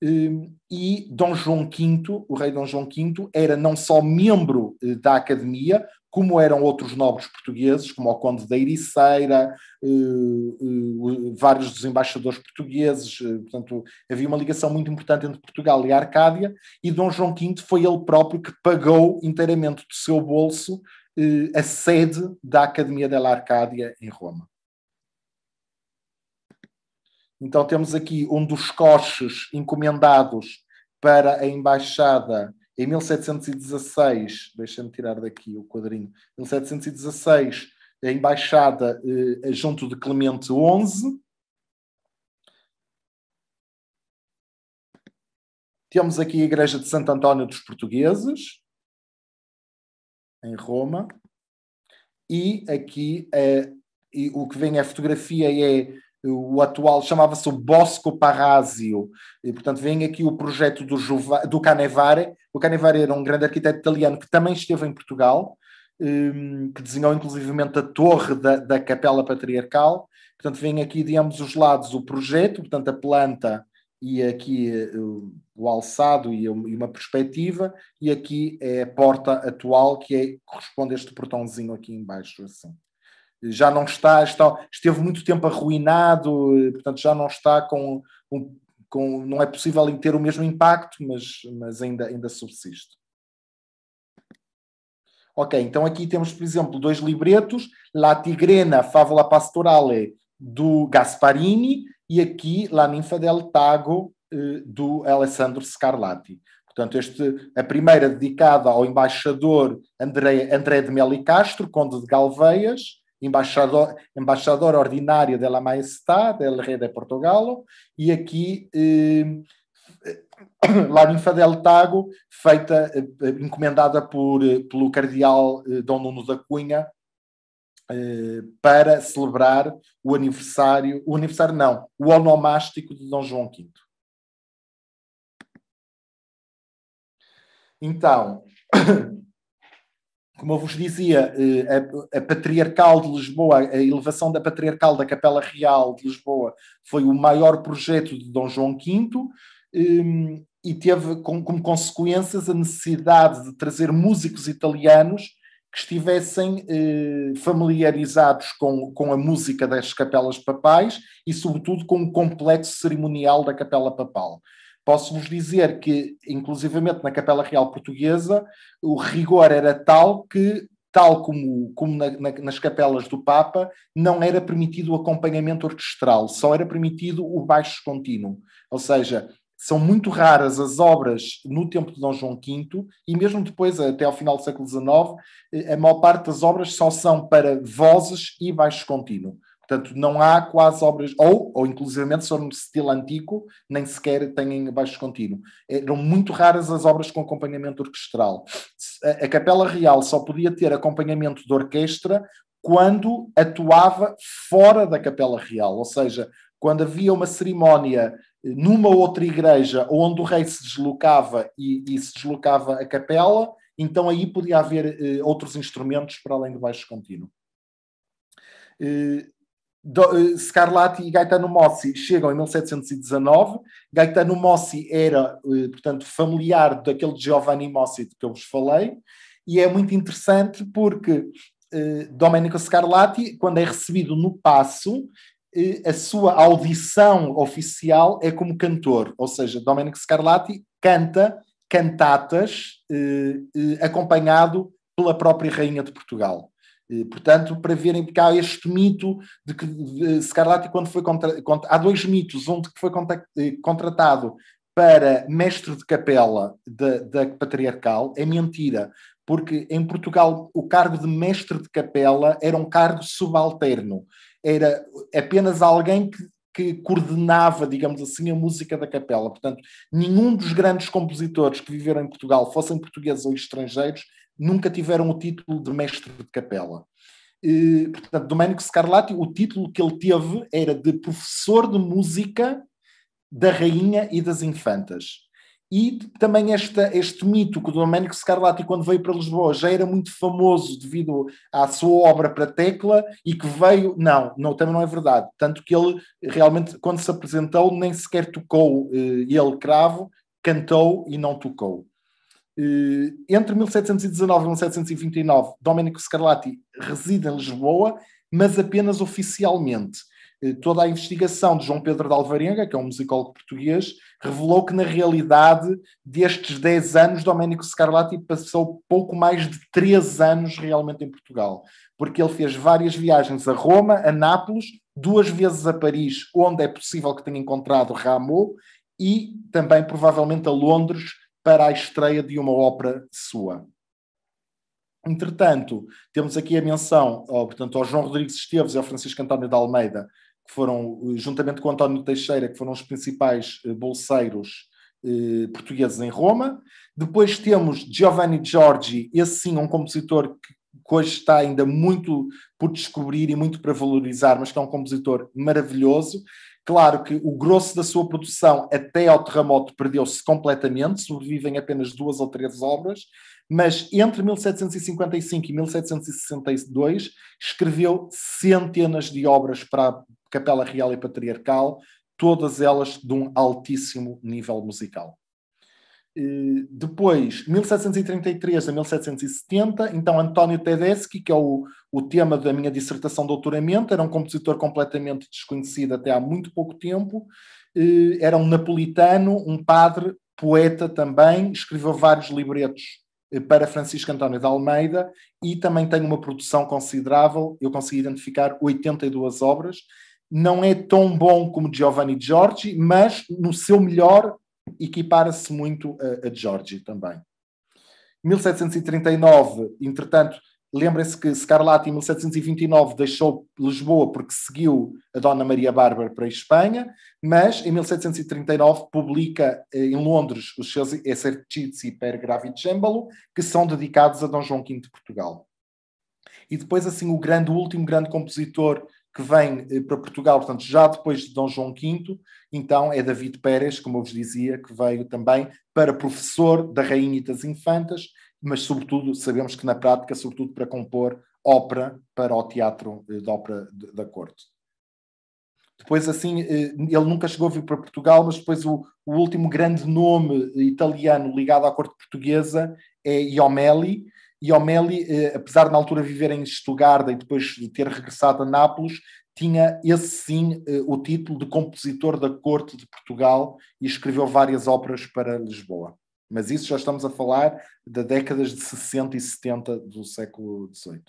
eh, e Dom João V, o rei Dom João V, era não só membro eh, da academia, como eram outros nobres portugueses, como o Conde da Ericeira, eh, eh, vários dos embaixadores portugueses, eh, portanto, havia uma ligação muito importante entre Portugal e a Arcádia, e Dom João V foi ele próprio que pagou inteiramente do seu bolso eh, a sede da Academia della Arcádia em Roma. Então temos aqui um dos coches encomendados para a embaixada em 1716, deixa-me tirar daqui o quadrinho, 1716, a embaixada eh, junto de Clemente XI. Temos aqui a Igreja de Santo António dos Portugueses, em Roma. E aqui eh, e o que vem é a fotografia é o atual chamava-se o Bosco Parrazio, e portanto vem aqui o projeto do, Juva, do Canevare. O Canevare era um grande arquiteto italiano que também esteve em Portugal, hum, que desenhou inclusivamente a torre da, da Capela Patriarcal. Portanto, vem aqui de ambos os lados o projeto, portanto, a planta e aqui eh, o alçado e uma perspectiva, e aqui é a porta atual que é, corresponde a este portãozinho aqui embaixo, assim já não está, está, esteve muito tempo arruinado, portanto já não está com, com não é possível ter o mesmo impacto, mas, mas ainda, ainda subsiste. Ok, então aqui temos, por exemplo, dois libretos, La Tigrena, Favola Pastorale, do Gasparini, e aqui La Ninfa del Tago, eh, do Alessandro Scarlatti. Portanto, este, a primeira dedicada ao embaixador André, André de Meli Castro, conde de Galveias, embaixador, embaixador ordinário de la del Rei de Portugal, e aqui eh, Larinfa del Tago, feita, eh, encomendada por, eh, pelo cardeal eh, Dom Nuno da Cunha, eh, para celebrar o aniversário, o aniversário não, o onomástico de Dom João V. Então, como eu vos dizia, eh, a, a, Patriarcal de Lisboa, a elevação da Patriarcal da Capela Real de Lisboa foi o maior projeto de Dom João V um, ehm, e teve como, como consequências a necessidade de trazer músicos italianos que estivessem eh, familiarizados com, com a música das capelas papais e, sobretudo, com o complexo cerimonial da capela papal. Posso-vos dizer que, inclusivamente na Capela Real Portuguesa, o rigor era tal que, tal como, como na, na, nas capelas do Papa, não era permitido o acompanhamento orquestral, só era permitido o baixo contínuo. Ou seja, são muito raras as obras no tempo de Dom João V e mesmo depois, até ao final do século XIX, eh, a maior parte das obras só são para vozes e baixo contínuo. Portanto, não há quase obras, ou, ou inclusivamente são no estilo antigo, nem sequer têm baixo contínuo. Eram muito raras as obras com acompanhamento orquestral. A, a Capela Real só podia ter acompanhamento de orquestra quando atuava fora da Capela Real, ou seja, quando havia uma cerimónia eh, numa outra igreja onde o rei se deslocava e, e se deslocava a capela, então aí podia haver eh, outros instrumentos para além do baixo contínuo. Eh, eh, Scarlatti e Gaetano Mossi chegam em 1719. Gaetano Mossi era, eh, portanto, familiar daquele Giovanni Mossi de que eu vos falei, e é muito interessante porque eh, Domenico Scarlatti, quando é recebido no Passo, eh, a sua audição oficial é como cantor, ou seja, Domenico Scarlatti canta cantatas eh, eh acompanhado pela própria Rainha de Portugal. Portanto, para verem que há este mito de que Scarlatti, quando foi contratado, contra, há dois mitos, um de que foi eh, contratado para mestre de capela da patriarcal, é mentira, porque em Portugal o cargo de mestre de capela era um cargo subalterno, era apenas alguém que, que coordenava, digamos assim, a música da capela. Portanto, nenhum dos grandes compositores que viveram em Portugal, fossem portugueses ou estrangeiros, nunca tiveram o título de mestre de capela. E, portanto, Domenico Scarlatti, o título que ele teve era de professor de música da rainha e das infantas. E também esta, este mito que o Domenico Scarlatti, quando veio para Lisboa, já era muito famoso devido à sua obra para tecla e que veio. Não, não também não é verdade. Tanto que ele realmente, quando se apresentou, nem sequer tocou eh, ele cravo, cantou e não tocou. Eh, entre 1719 e 1729, Domenico Scarlatti reside em Lisboa, mas apenas oficialmente. Eh, toda a investigação de João Pedro de Alvarenga, que é um musicólogo português, revelou que, na realidade, destes 10 anos, Domenico Scarlatti passou pouco mais de 3 anos realmente em Portugal, porque ele fez várias viagens a Roma, a Nápoles, duas vezes a Paris, onde é possível que tenha encontrado Rameau, e também, provavelmente, a Londres, para a estreia de uma ópera sua. Entretanto, temos aqui a menção ao, oh, portanto, ao João Rodrigues Esteves e ao Francisco António de Almeida, que foram, eh, juntamente com António Teixeira, que foram os principais eh, bolseiros eh, portugueses em Roma. Depois temos Giovanni Giorgi, esse sim um compositor que hoje está ainda muito por descobrir e muito para valorizar, mas que é um compositor maravilhoso. Claro que o grosso da sua produção até ao terremoto perdeu-se completamente, sobrevivem apenas duas ou três obras, mas entre 1755 e 1762 escreveu centenas de obras para a Capela Real e Patriarcal, todas elas de um altíssimo nível musical. Eh, depois, 1733 a 1770, então António Tedeschi, que é o, o tema da minha dissertação de doutoramento, era um compositor completamente desconhecido até há muito pouco tempo, eh, era um napolitano, um padre, poeta também, escreveu vários libretos eh, para Francisco António de Almeida e também tem uma produção considerável, eu consegui identificar 82 obras. Não é tão bom como Giovanni Giorgi, mas no seu melhor equipara-se muito a, a Giorgi também. 1739, entretanto, lembrem-se que Scarlatti, em 1729, deixou Lisboa porque seguiu a Dona Maria Bárbara para a Espanha, mas em 1739 publica eh, em Londres os seus Exercizi per Gravicembalo, que são dedicados a Dom João V de Portugal. E depois, assim, o grande, o último grande compositor que vem eh, para Portugal, portanto, já depois de Dom João V, então é David Pérez, como eu vos dizia, que veio também para professor da Rainha e das Infantas, mas sobretudo, sabemos que na prática, sobretudo para compor ópera para o Teatro eh, de Ópera da Corte. Depois, assim, eh, ele nunca chegou a vir para Portugal, mas depois o, o último grande nome italiano ligado à corte portuguesa é Iomelli, e O'Malley, eh, apesar de na altura viver em Estugarda e depois de ter regressado a Nápoles, tinha esse sim eh, o título de compositor da corte de Portugal e escreveu várias óperas para Lisboa. Mas isso já estamos a falar da décadas de 60 e 70 do século XVIII.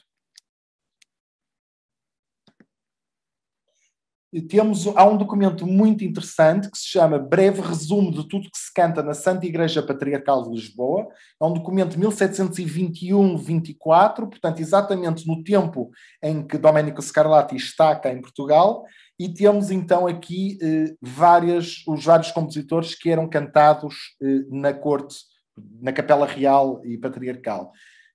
temos há um documento muito interessante que se chama Breve Resumo de Tudo que se Canta na Santa Igreja Patriarcal de Lisboa. É um documento de 1721-24, portanto, exatamente no tempo em que Domenico Scarlatti está cá em Portugal. E temos então aqui eh, várias, os vários compositores que eram cantados eh, na corte, na Capela Real e Patriarcal.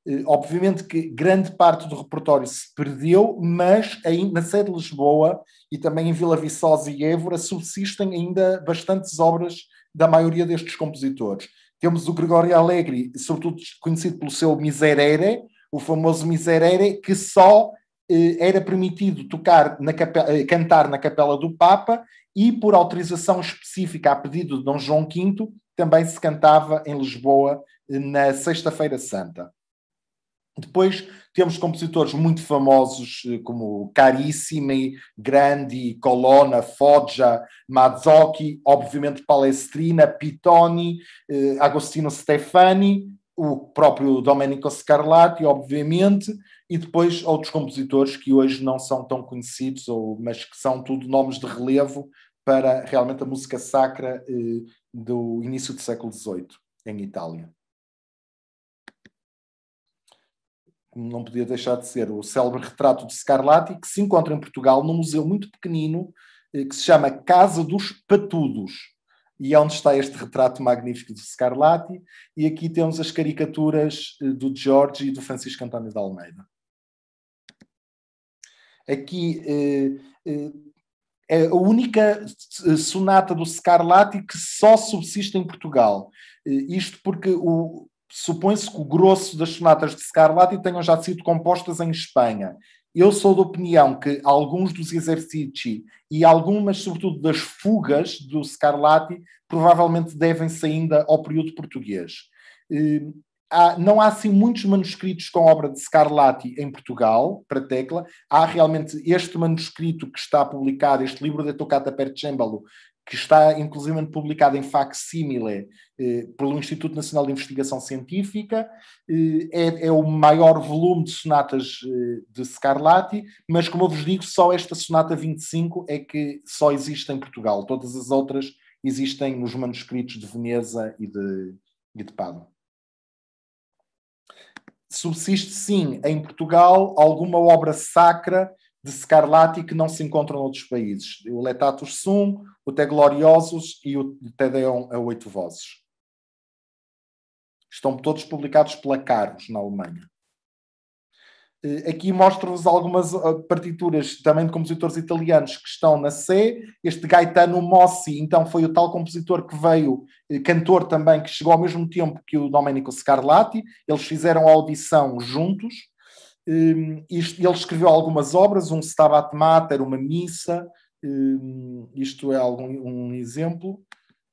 Eh, obviamente que grande parte do repertório se perdeu, mas em, na sede de Lisboa e também em Vila Viçosa e Évora subsistem ainda bastantes obras da maioria destes compositores. Temos o Gregório Alegre, sobretudo conhecido pelo seu Miserere, o famoso Miserere, que só eh, era permitido tocar na capela, eh, cantar na capela do Papa e, por autorização específica a pedido de Dom João V, também se cantava em Lisboa eh, na Sexta-feira Santa. Depois temos compositores muito famosos eh, como Carissimi, Grandi, Colonna, Foggia, Mazzocchi, obviamente Palestrina, Pitoni, eh, Agostino Stefani, o próprio Domenico Scarlatti, obviamente, e depois outros compositores que hoje não são tão conhecidos, ou, mas que são tudo nomes de relevo para realmente a música sacra eh, do início do século XVIII em Itália. não podia deixar de ser, o célebre retrato de Scarlatti, que se encontra em Portugal num museu muito pequenino eh, que se chama Casa dos Patudos. E é onde está este retrato magnífico de Scarlatti. E aqui temos as caricaturas eh, do George e do Francisco António de Almeida. Aqui eh, é a única sonata do Scarlatti que só subsiste em Portugal. Isto porque o, supõe-se que o grosso das sonatas de Scarlatti tenham já sido compostas em Espanha. Eu sou da opinião que alguns dos exercícios e algumas, sobretudo, das fugas do Scarlatti provavelmente devem-se ainda ao período português. Eh, há, não há assim muitos manuscritos com obra de Scarlatti em Portugal, para tecla. Há realmente este manuscrito que está publicado, este livro da Toccata per Cembalo, que está inclusive publicado em facsímile eh, pelo Instituto Nacional de Investigação Científica, eh, é, é, o maior volume de sonatas eh, de Scarlatti, mas como eu vos digo, só esta sonata 25 é que só existe em Portugal, todas as outras existem nos manuscritos de Veneza e de, e de Subsiste sim em Portugal alguma obra sacra de Scarlatti que não se encontram noutros países, o Letatus Sum, o Te Gloriosos e o Tedeum a Oito Vozes. Estão todos publicados pela Carlos, na Alemanha. Eh, aqui mostro-vos algumas eh, partituras também de compositores italianos que estão na C. Este Gaetano Mossi, então, foi o tal compositor que veio, eh, cantor também, que chegou ao mesmo tempo que o Domenico Scarlatti. Eles fizeram a audição juntos Hum, ele escreveu algumas obras, um Stabat Mater, uma missa, hum, isto é um exemplo.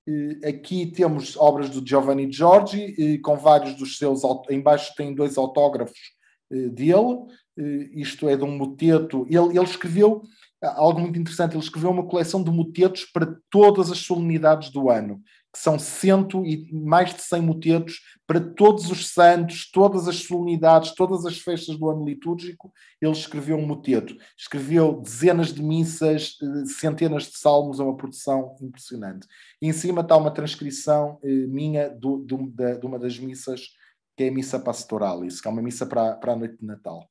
Eh, aqui temos obras do Giovanni Giorgi, eh, com vários dos seus. Embaixo tem dois autógrafos eh, dele, isto é de um moteto. Ele, ele escreveu ah, algo muito interessante: ele escreveu uma coleção de motetos para todas as solenidades do ano que são cento e mais de 100 motetos para todos os santos, todas as solenidades, todas as festas do ano litúrgico, ele escreveu um moteto. Escreveu dezenas de missas, eh, centenas de salmos, é uma produção impressionante. E em cima está uma transcrição eh, minha de uma das missas, que é a Missa Pastoralis, que é uma missa para, para a noite de Natal.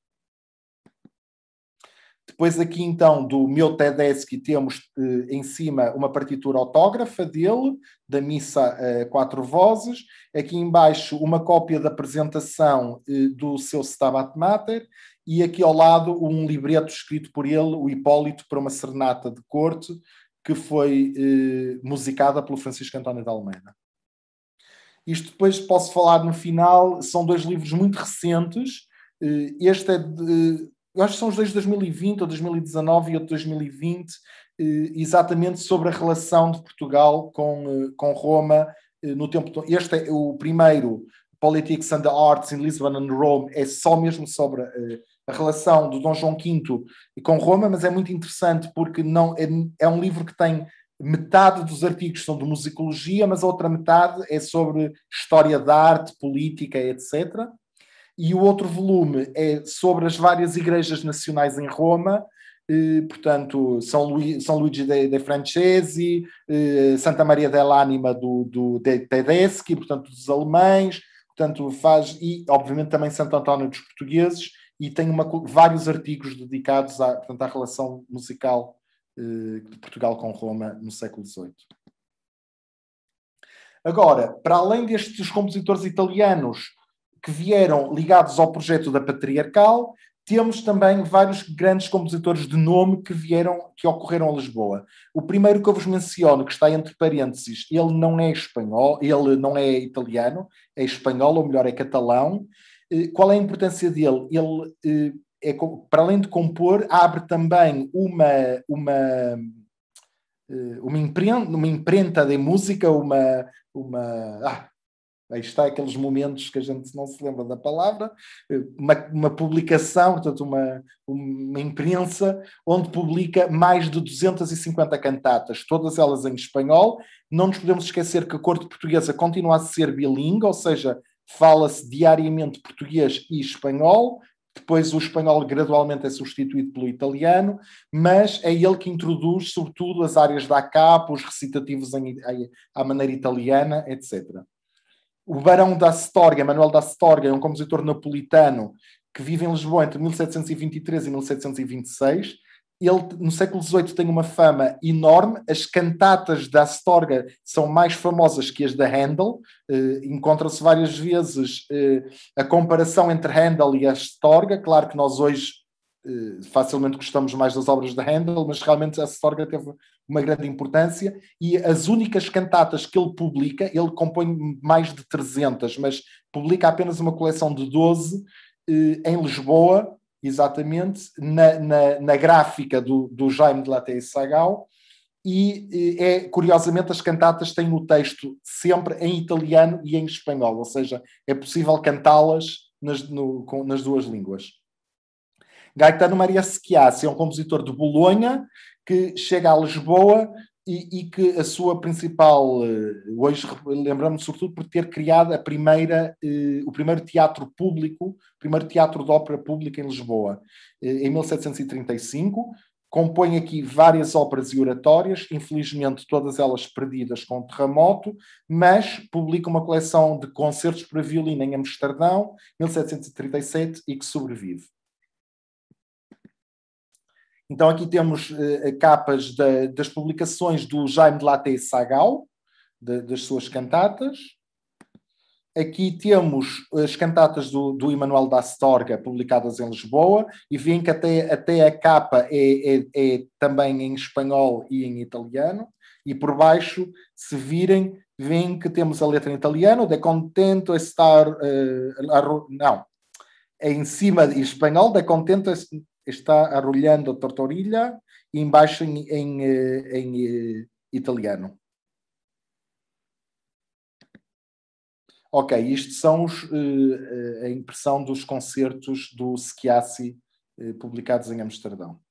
Depois aqui então do meu Tedeschi temos eh, em cima uma partitura autógrafa dele, da missa eh, quatro vozes. Aqui embaixo uma cópia da apresentação eh, do seu Stabat Mater e aqui ao lado um libreto escrito por ele, o Hipólito, para uma serenata de corte que foi musicada pelo Francisco António de Almeida. Isto depois posso falar no final, são dois livros muito recentes, este é de eu acho que são os dois de 2020 ou 2019 e outro de 2020, eh, exatamente sobre a relação de Portugal com, eh, com Roma eh, no tempo. Este é o primeiro, Politics and the Arts in Lisbon and Rome, é só mesmo sobre a relação do Dom João V com Roma, mas é muito interessante porque não é, é um livro que tem metade dos artigos são de musicologia, mas a outra metade é sobre história da arte, política, etc e o outro volume é sobre as várias igrejas nacionais em Roma, eh, portanto, São, Lui, São Luigi de, de Francesi, eh, Santa Maria dell'Anima do, do de Tedeschi, portanto, dos alemães, portanto, faz, e obviamente também Santo António dos portugueses, e tem uma, vários artigos dedicados à, portanto, à relação musical eh, de Portugal com Roma no século XVIII. Agora, para além destes compositores italianos, que vieram ligados ao projeto da Patriarcal, temos também vários grandes compositores de nome que vieram, que ocorreram a Lisboa. O primeiro que eu vos menciono, que está entre parênteses, ele não é espanhol, ele não é italiano, é espanhol, ou melhor, é catalão. Eh, qual é a importância dele? Ele, eh, é, para além de compor, abre também uma, uma, eh, uma, imprenta, uma de música, uma, uma ah, Aí está aqueles momentos que a gente não se lembra da palavra, eh, uma, uma publicação, portanto, uma, uma imprensa, onde publica mais de 250 cantatas, todas elas em espanhol. Não nos podemos esquecer que a corte portuguesa continua a ser bilingue, ou seja, fala-se diariamente português e espanhol, depois o espanhol gradualmente é substituído pelo italiano, mas é ele que introduz, sobretudo, as áreas da capa, os recitativos em, em, à maneira italiana, etc. O Barão da Astorga, Manuel da Astorga, é um compositor napolitano que vive em Lisboa entre 1723 e 1726. Ele, no século XVIII, tem uma fama enorme. As cantatas da Astorga são mais famosas que as da Handel. Eh, encontra-se várias vezes eh, a comparação entre Handel e Astorga. Claro que nós hoje eh, facilmente gostamos mais das obras de Handel, mas realmente a Sorga teve uma grande importância e as únicas cantatas que ele publica, ele compõe mais de 300, mas publica apenas uma coleção de 12 eh, em Lisboa, exatamente, na, na, na gráfica do, do Jaime de e Sagal, e eh, é, curiosamente as cantatas têm o texto sempre em italiano e em espanhol, ou seja, é possível cantá-las nas, nas duas línguas. Gaetano Maria Schiassi é um compositor de Bolonha que chega a Lisboa e, e, que a sua principal, eh, hoje lembramos sobretudo por ter criado a primeira, eh, o primeiro teatro público, primeiro teatro de ópera pública em Lisboa, eh, em 1735. Compõe aqui várias óperas e oratórias, infelizmente todas elas perdidas com o terremoto, mas publica uma coleção de concertos para violino em Amsterdão, 1737, e que sobrevive. Então aqui temos eh, eh, capas da, das publicações do Jaime de Latte Sagal, de, das suas cantatas. Aqui temos as cantatas do, do Emanuel da Astorga, publicadas em Lisboa, e veem que até, até a capa é, é, é também em espanhol e em italiano. E por baixo, se virem, veem que temos a letra em italiano, de contento estar... Uh, a, não, é em cima, em espanhol, de contento está arrulhando tortorilha e embaixo em, em, eh, em eh, italiano. Ok, isto são os, uh, a impressão dos concertos do Schiassi uh, publicados em Amsterdão.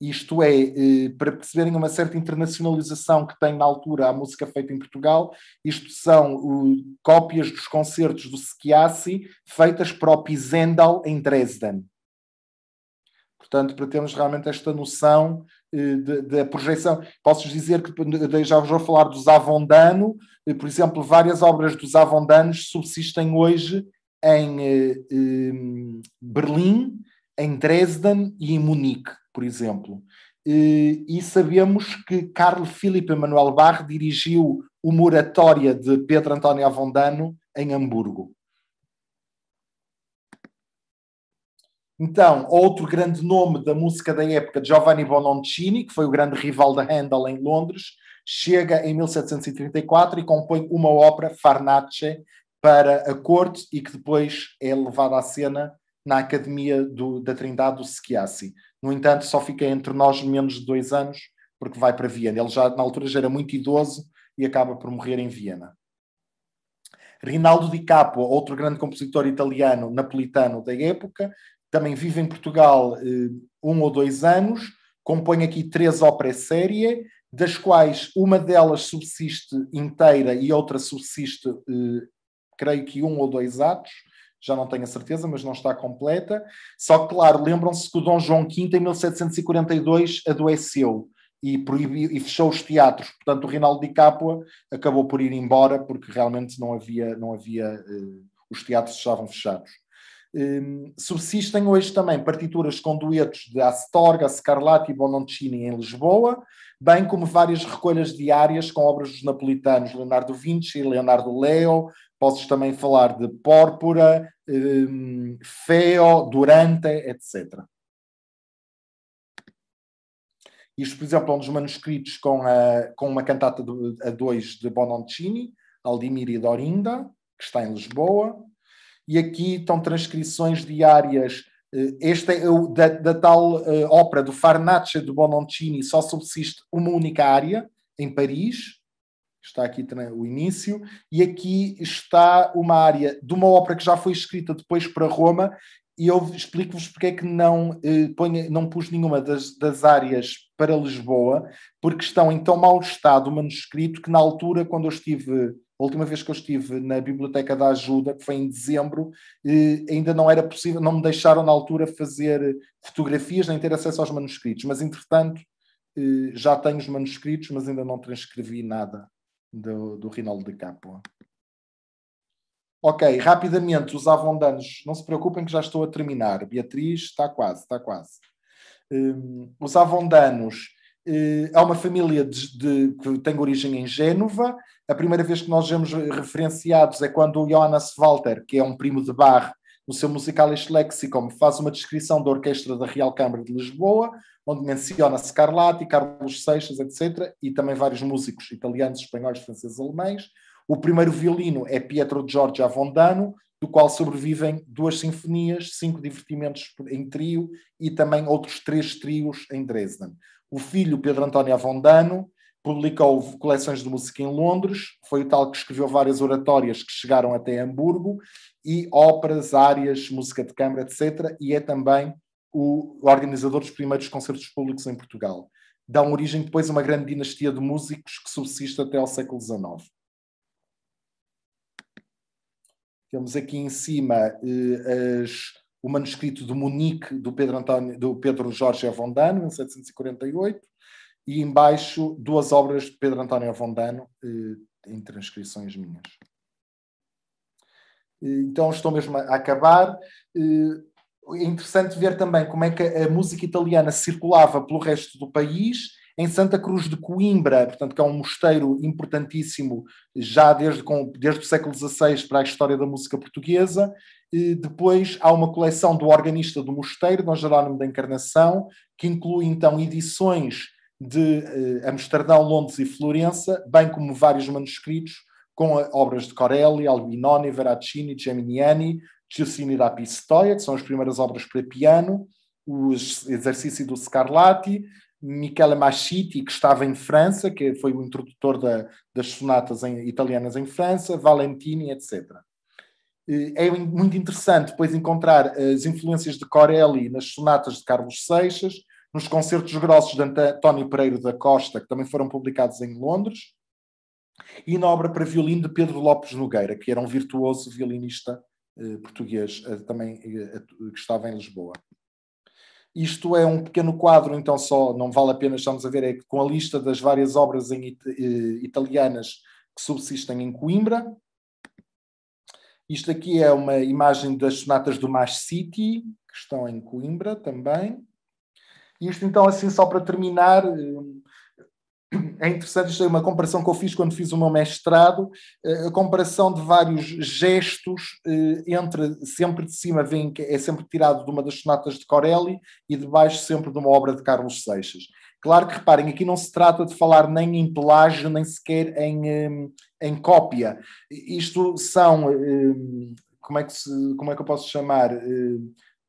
Isto é, eh, para perceberem uma certa internacionalização que tem na altura a música feita em Portugal, isto são cópias dos concertos do Schiassi feitas para o Pisendal em Dresden. Portanto, para termos realmente esta noção eh, da projeção, posso dizer que já vos vou falar dos Avondano, eh, por exemplo, várias obras dos Avondanos subsistem hoje em Berlim, em Dresden e em Munique por exemplo. Eh, e sabemos que Carlo Filipe Emanuel Barre dirigiu o Moratória de Pedro António Avondano em Hamburgo. Então, outro grande nome da música da época, Giovanni Bononcini, que foi o grande rival da Handel em Londres, chega em 1734 e compõe uma ópera, Farnace, para a corte e que depois é levada à cena na Academia do, da Trindade do Schiassi. No entanto, só fica entre nós menos de dois anos, porque vai para Viena. Ele já na altura já era muito idoso e acaba por morrer em Viena. Rinaldo Di Capua, outro grande compositor italiano napolitano da época, também vive em Portugal eh, um ou dois anos, compõe aqui três óperas série, das quais uma delas subsiste inteira e outra subsiste, eh, creio que um ou dois atos já não tenho a certeza, mas não está completa. Só que, claro, lembram-se que o Dom João V, em 1742, adoeceu e, proibiu, e fechou os teatros. Portanto, o Rinaldo Di Capua acabou por ir embora porque realmente não havia, não havia eh, os teatros estavam fechados. Ehm, subsistem hoje também partituras com duetos de Astorga, Scarlatti e Bononcini em Lisboa, bem como várias recolhas diárias com obras dos napolitanos Leonardo Vinci, Leonardo Leo, posso também falar de Pórpora, um, ehm, Feo, Durante, etc. Isto, por exemplo, é um dos manuscritos com, a, com uma cantata de, a dois de Bononcini, Aldimir e Dorinda, que está em Lisboa e aqui estão transcrições diárias. Eh, Esta é o da, da tal uh, ópera do Farnaccia de Bononcini, só subsiste uma única área, em Paris. Está aqui o início. E aqui está uma área de uma ópera que já foi escrita depois para Roma. E eu explico-vos porque é que não, uh, eh, ponho, não pus nenhuma das, das áreas para Lisboa, porque estão em tão mau estado o manuscrito que, na altura, quando eu estive a última vez que eu estive na Biblioteca da Ajuda, que foi em dezembro, eh, ainda não era possível, não me deixaram na altura fazer fotografias nem ter acesso aos manuscritos, mas entretanto eh, já tenho os manuscritos, mas ainda não transcrevi nada do, do Rinaldo de Capua. Ok, rapidamente, os danos. não se preocupem que já estou a terminar. Beatriz, está quase, está quase. Um, ehm, os avandanos é há uma família de, de, que tem origem em Génova. A primeira vez que nós vemos referenciados é quando o Jonas Walter, que é um primo de Barre, no seu musical Lexicon, faz uma descrição da orquestra da Real Câmara de Lisboa, onde menciona Scarlatti, Carlos Seixas, etc., e também vários músicos italianos, espanhóis, franceses, alemães. O primeiro violino é Pietro Giorgio Avondano, do qual sobrevivem duas sinfonias, cinco divertimentos em trio e também outros três trios em Dresden. O filho, Pedro António Avondano, publicou coleções de música em Londres, foi o tal que escreveu várias oratórias que chegaram até Hamburgo, e óperas, áreas, música de câmara, etc. E é também o organizador dos primeiros concertos públicos em Portugal. Dão origem depois a uma grande dinastia de músicos que subsiste até ao século XIX. Temos aqui em cima eh, as o manuscrito de Munique do Pedro, António, do Pedro Jorge Avondano, 1748, e embaixo duas obras de Pedro António Avondano, eh, em transcrições minhas. Eh, então estou mesmo a acabar. Eh, é interessante ver também como é que a música italiana circulava pelo resto do país em Santa Cruz de Coimbra, portanto, que é um mosteiro importantíssimo já desde, com, desde o século XVI para a história da música portuguesa. E depois há uma coleção do organista do mosteiro, Dom Jerónimo da Encarnação, que inclui então edições de eh, Amsterdão, Londres e Florença, bem como vários manuscritos com a, eh, obras de Corelli, Albinoni, Veracini, Geminiani, Giussini da Pistoia, que são as primeiras obras para piano, o exercício do Scarlatti, Michele Machiti, que estava em França, que foi o introdutor da, das sonatas em, italianas em França, Valentini, etc. Eh, é muito interessante depois encontrar as influências de Corelli nas sonatas de Carlos Seixas, nos concertos grossos de António Pereira da Costa, que também foram publicados em Londres, e na obra para violino de Pedro Lopes Nogueira, que era um virtuoso violinista eh, português eh, também eh, que estava em Lisboa. Isto é um pequeno quadro, então só não vale a pena estamos a ver é com a lista das várias obras em it eh, italianas que subsistem em Coimbra. Isto aqui é uma imagem das sonatas do Mash City, que estão em Coimbra também. Isto então assim só para terminar, eh, é interessante, isto é uma comparação que eu fiz quando fiz o meu mestrado, eh, a comparação de vários gestos eh, entre, sempre de cima vem, é sempre tirado de uma das sonatas de Corelli e de baixo sempre de uma obra de Carlos Seixas. Claro que reparem, aqui não se trata de falar nem em pelágio, nem sequer em, em cópia. Isto são, eh, como é que, se, como é que eu posso chamar?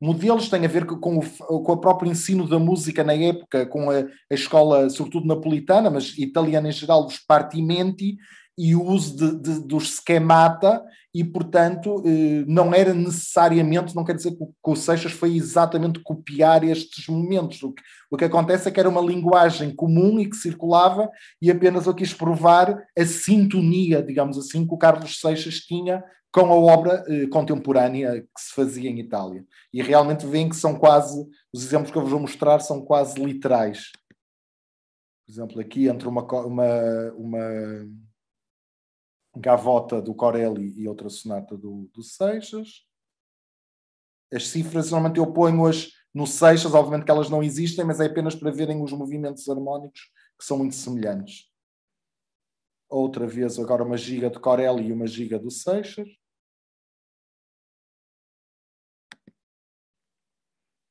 modelos têm a ver com o, com a próprio ensino da música na época, com a, a escola, sobretudo napolitana, mas italiana em geral, dos partimenti, e o uso de, de, dos schemata e, portanto, eh, não era necessariamente, não quer dizer que o Seixas foi exatamente copiar estes momentos. O que, o que acontece é que era uma linguagem comum e que circulava e apenas eu quis provar a sintonia, digamos assim, que o Carlos Seixas tinha com a obra eh, contemporânea que se fazia em Itália. E realmente veem que são quase, os exemplos que eu vos vou mostrar são quase literais. Por exemplo, aqui entre uma, uma, uma Gavota do Corelli e outra sonata do, do Seixas. As cifras, normalmente eu ponho-as no Seixas, obviamente que elas não existem, mas é apenas para verem os movimentos harmónicos que são muito semelhantes. Outra vez, agora uma giga de Corelli e uma giga do Seixas.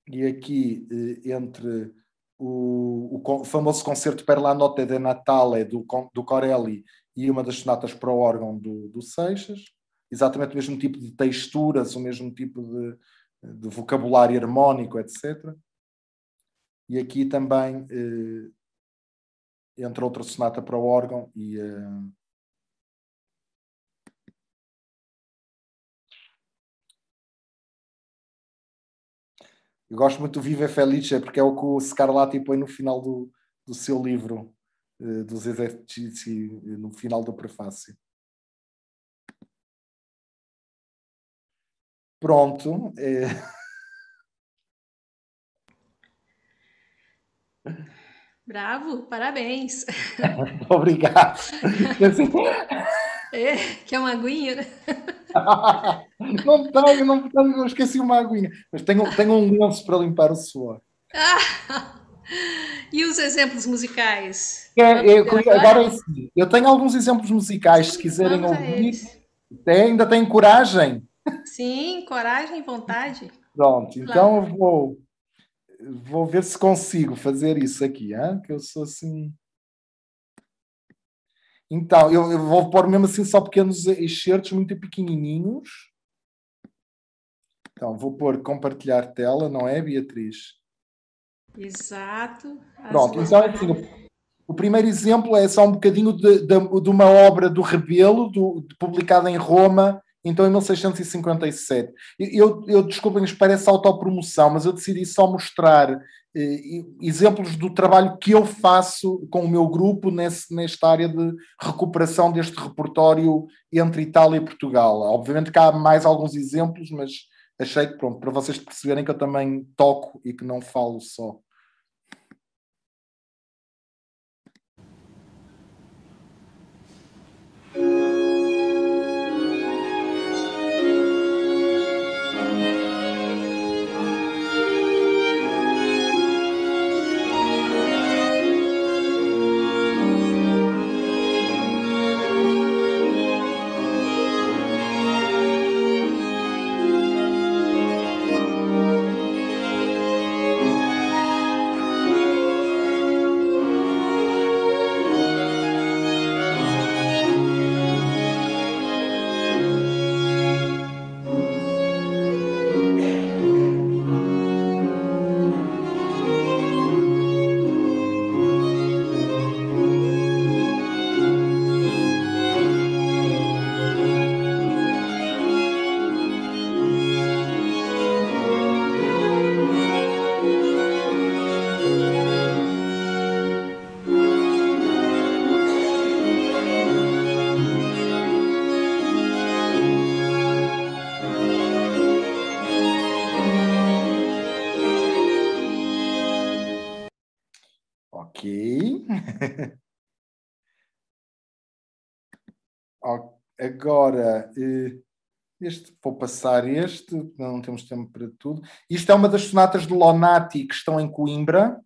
E aqui, eh, entre o, o famoso concerto Per la notte de Natale do, do Corelli e uma das sonatas para o órgão do, do Seixas, exatamente o mesmo tipo de texturas, o mesmo tipo de, de vocabulário harmónico, etc. E aqui também eh, entre outra sonata para o órgão e eh, Eu gosto muito do Vive Felice, porque é o que o Scarlatti põe no final do, do seu livro. Eh, dos exercícios eh, no final da prefácio. Pronto. É... Bravo, parabéns. Obrigado. é, quer uma aguinha? não tenho, não tenho, esqueci uma aguinha. Mas tenho, tenho um lenço para limpar o suor. E os exemplos musicais? É, é eu, agora, é assim, eu tenho alguns exemplos musicais, se quiserem ouvir. Tem, é, ainda tem coragem? Sim, coragem e vontade. Pronto, claro. então eu vou, vou ver se consigo fazer isso aqui, hein? que eu sou assim. Então, eu, eu vou pôr mesmo assim só pequenos excertos muito pequenininhos. Então, vou pôr compartilhar tela, não é, Beatriz? Exato. Pronto, então assim, o, o primeiro exemplo é só um bocadinho de, de, de uma obra do Rebelo, do, de, publicada em Roma, então em 1657. Eu, eu desculpem-nos, parece autopromoção, mas eu decidi só mostrar eh, exemplos do trabalho que eu faço com o meu grupo nesse, nesta área de recuperação deste repertório entre Itália e Portugal. Obviamente que há mais alguns exemplos, mas achei que, pronto, para vocês perceberem que eu também toco e que não falo só. Agora, eh, este, vou passar este, não temos tempo para tudo. Isto é uma das sonatas de Lonati que estão em Coimbra.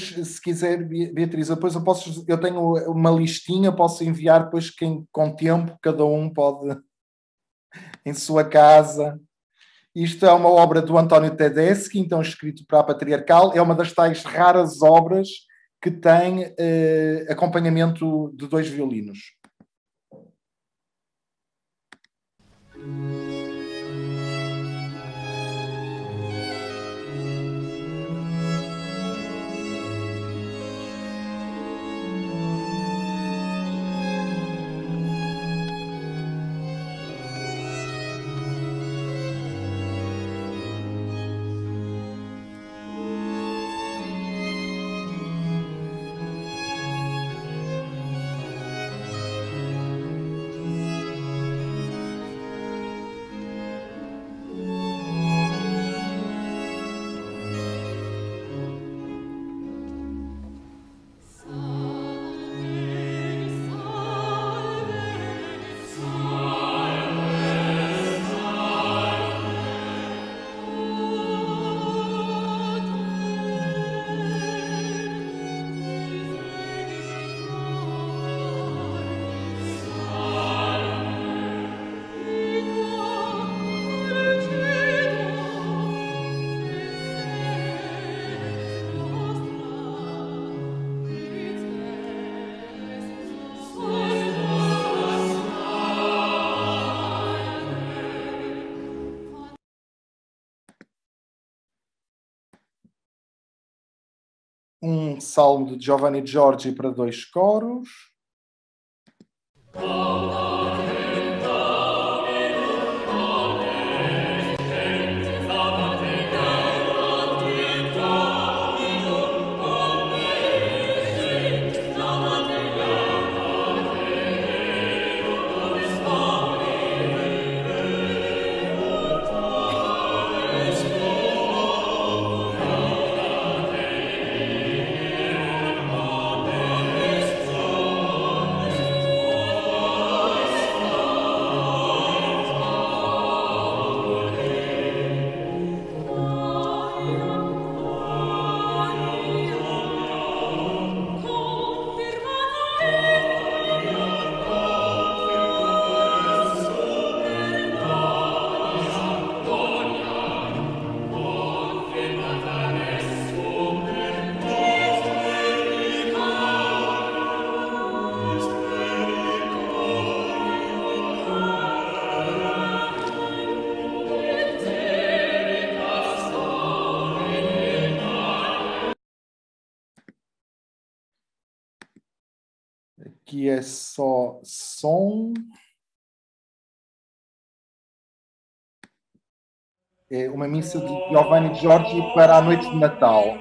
depois, se quiser, Beatriz, depois eu posso, eu tenho uma listinha, posso enviar depois quem com tempo cada um pode em sua casa. Isto é uma obra do António Tedeschi, então escrito para a Patriarcal, é uma das tais raras obras que tem eh, acompanhamento de dois violinos. salmo de Giovanni Giorgi para dois coros, missa de Giovanni Giorgi para a noite de Natal.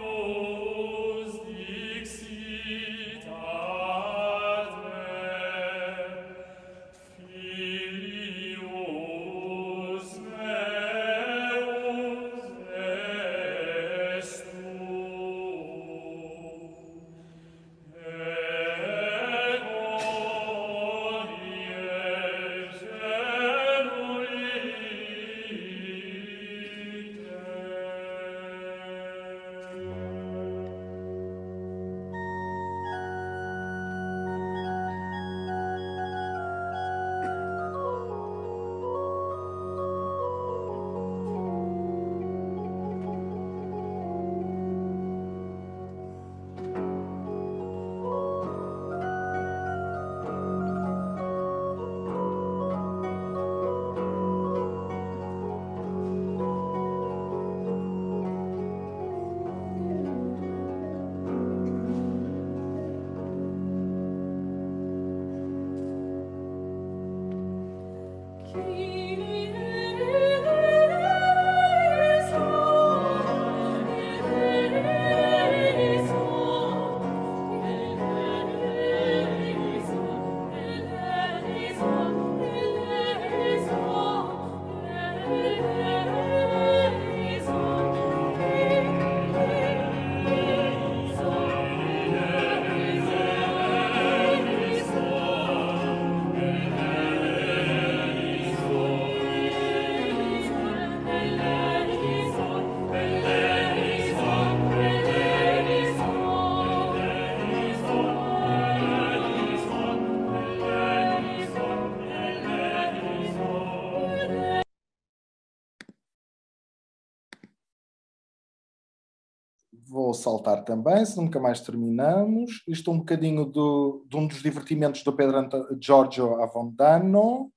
saltar também, se nunca mais terminamos. Isto é um bocadinho do, de um dos divertimentos do Pedro Giorgio Avondano.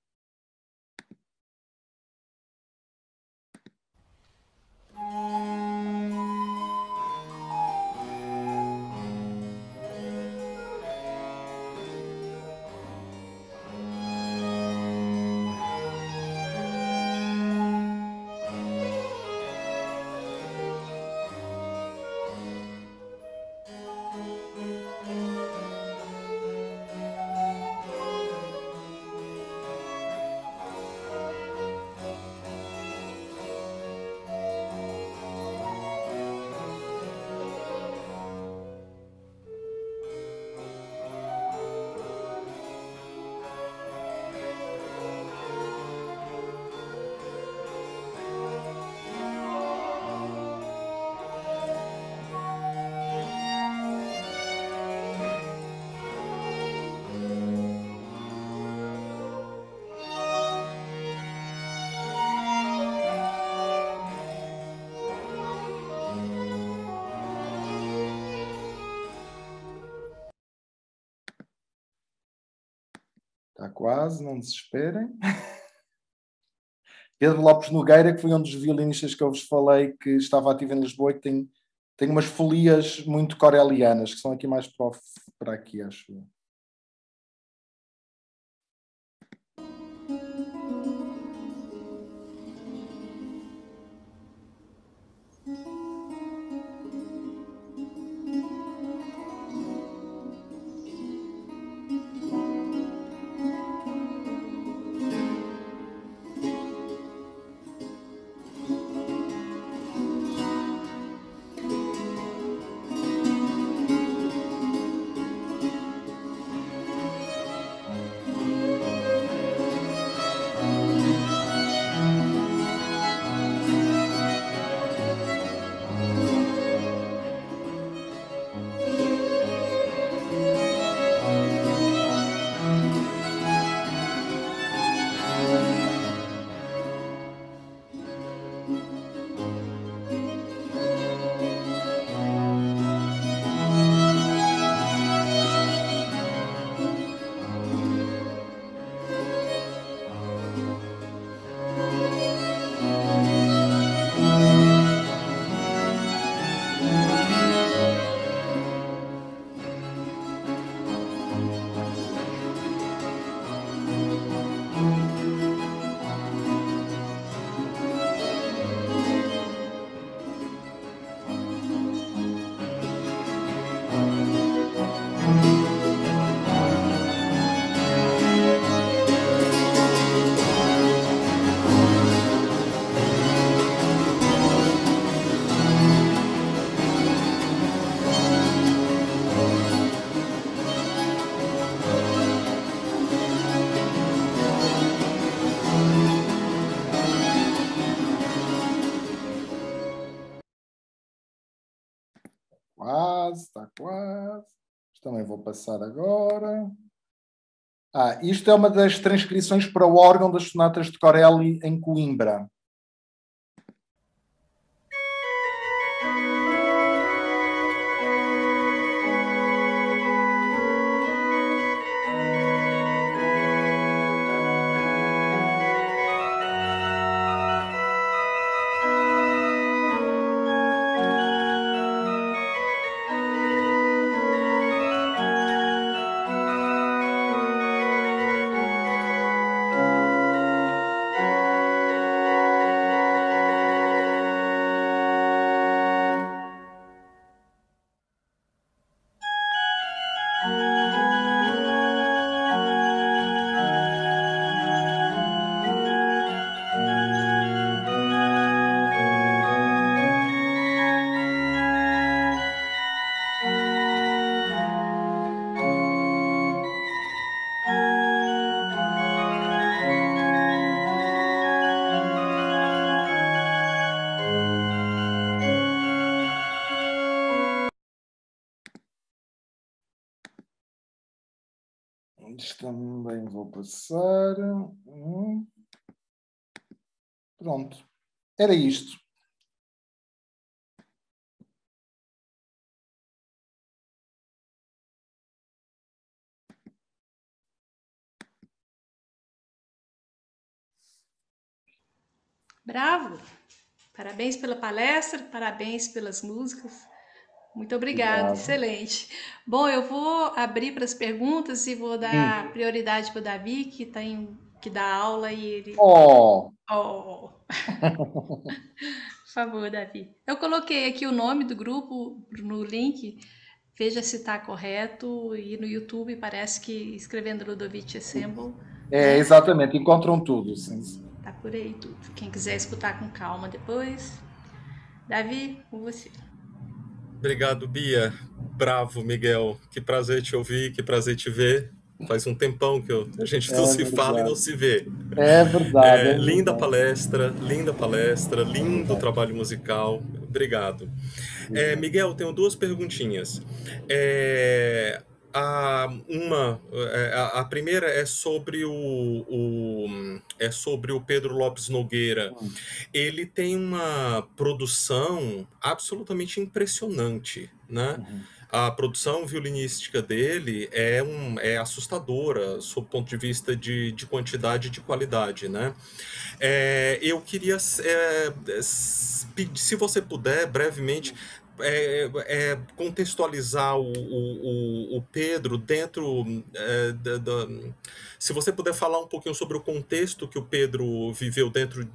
não desesperem. Pedro Lopes Nogueira, que foi um dos violinistas que eu vos falei que estava ativo em Lisboa e que tem, tem umas folias muito corelianas, que são aqui mais para, para aqui, acho. vou passar agora. Ah, isto é uma das transcrições para o órgão das sonatas de Corelli em Coimbra. passar. Hum. Pronto. Era isto. Bravo! Parabéns pela palestra, parabéns pelas músicas. Muito obrigada, Obrigado. excelente. Bom, eu vou abrir para as perguntas e vou dar hum. prioridade para o Davi, que tá em, que dá aula e ele. Oh! oh. Por favor, Davi. Eu coloquei aqui o nome do grupo no link, veja se está correto, e no YouTube parece que escrevendo Ludovic Assemble. É, né? exatamente, encontram tudo. Sim. Tá por aí tudo. Quem quiser escutar com calma depois. Davi, com você. Obrigado, Bia. Bravo, Miguel. Que prazer te ouvir, que prazer te ver. Faz um tempão que eu, a gente é não verdade. se fala e não se vê. É verdade. É, é linda palestra, linda palestra, lindo trabalho musical. Obrigado. É, Miguel, tenho duas perguntinhas. É, a uma é, a, primeira é sobre o, o, é sobre o Pedro Lopes Nogueira hum. ele tem uma produção absolutamente impressionante né uhum. a produção violinística dele é um é assustadora sob o ponto de vista de, de quantidade e de qualidade né é, eu queria é, se você puder brevemente hum. É, é, é contextualizar o, o, o, Pedro dentro é, da, da, se você puder falar um pouquinho sobre o contexto que o Pedro viveu dentro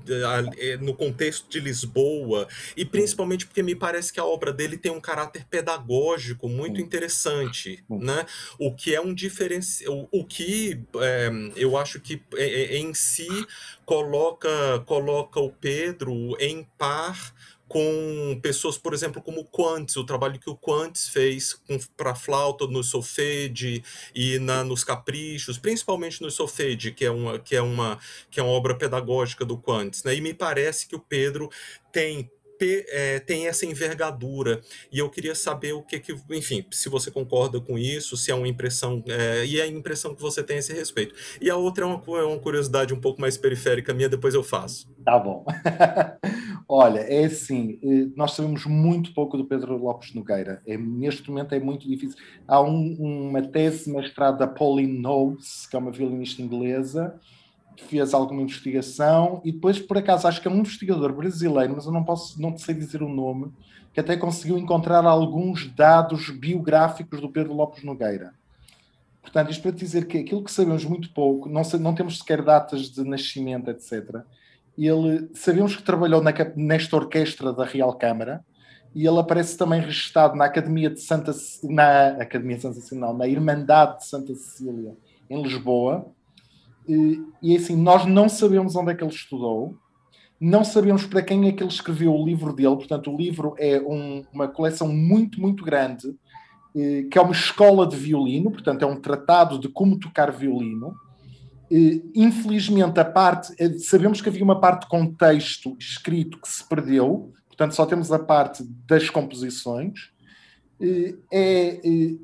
é, no contexto de Lisboa e principalmente porque me parece que a obra dele tem um caráter pedagógico muito interessante, né? O que é um diferencial, o, o que é, eu acho que em si coloca coloca o Pedro em par com pessoas, por exemplo, como o Quantes, o trabalho que o Quantes fez para flauta no Solfege e na, nos Caprichos, principalmente no Solfege, que é uma que é uma que é uma obra pedagógica do Quantes, né? E me parece que o Pedro tem é, tem essa envergadura. E eu queria saber o que, que, enfim, se você concorda com isso, se é uma impressão, é, e é a impressão que você tem a esse respeito. E a outra é uma, é uma curiosidade um pouco mais periférica minha, depois eu faço. Tá bom. Olha, é assim, eh, nós sabemos muito pouco do Pedro Lopes Nogueira. É, neste momento é muito difícil. Há um, uma tese mestrada da Pauline Knowles, que é uma violinista inglesa, fez alguma investigação e depois, por acaso, acho que é um investigador brasileiro, mas eu não posso, não sei dizer o nome, que até conseguiu encontrar alguns dados biográficos do Pedro Lopes Nogueira. Portanto, isto para dizer que aquilo que sabemos muito pouco, não, não temos sequer datas de nascimento, etc. Ele, sabemos que trabalhou na, nesta orquestra da Real Câmara e ele aparece também registado na Academia de Santa na Academia de Santa Cecília, não, na Irmandade de Santa Cecília, em Lisboa, e assim, nós não sabemos onde é que ele estudou, não sabemos para quem é que ele escreveu o livro dele, portanto, o livro é um, uma coleção muito, muito grande, eh, que é uma escola de violino, portanto, é um tratado de como tocar violino. Infelizmente, a parte. Eh, sabemos que havia uma parte com texto escrito que se perdeu, portanto, só temos a parte das composições é, ele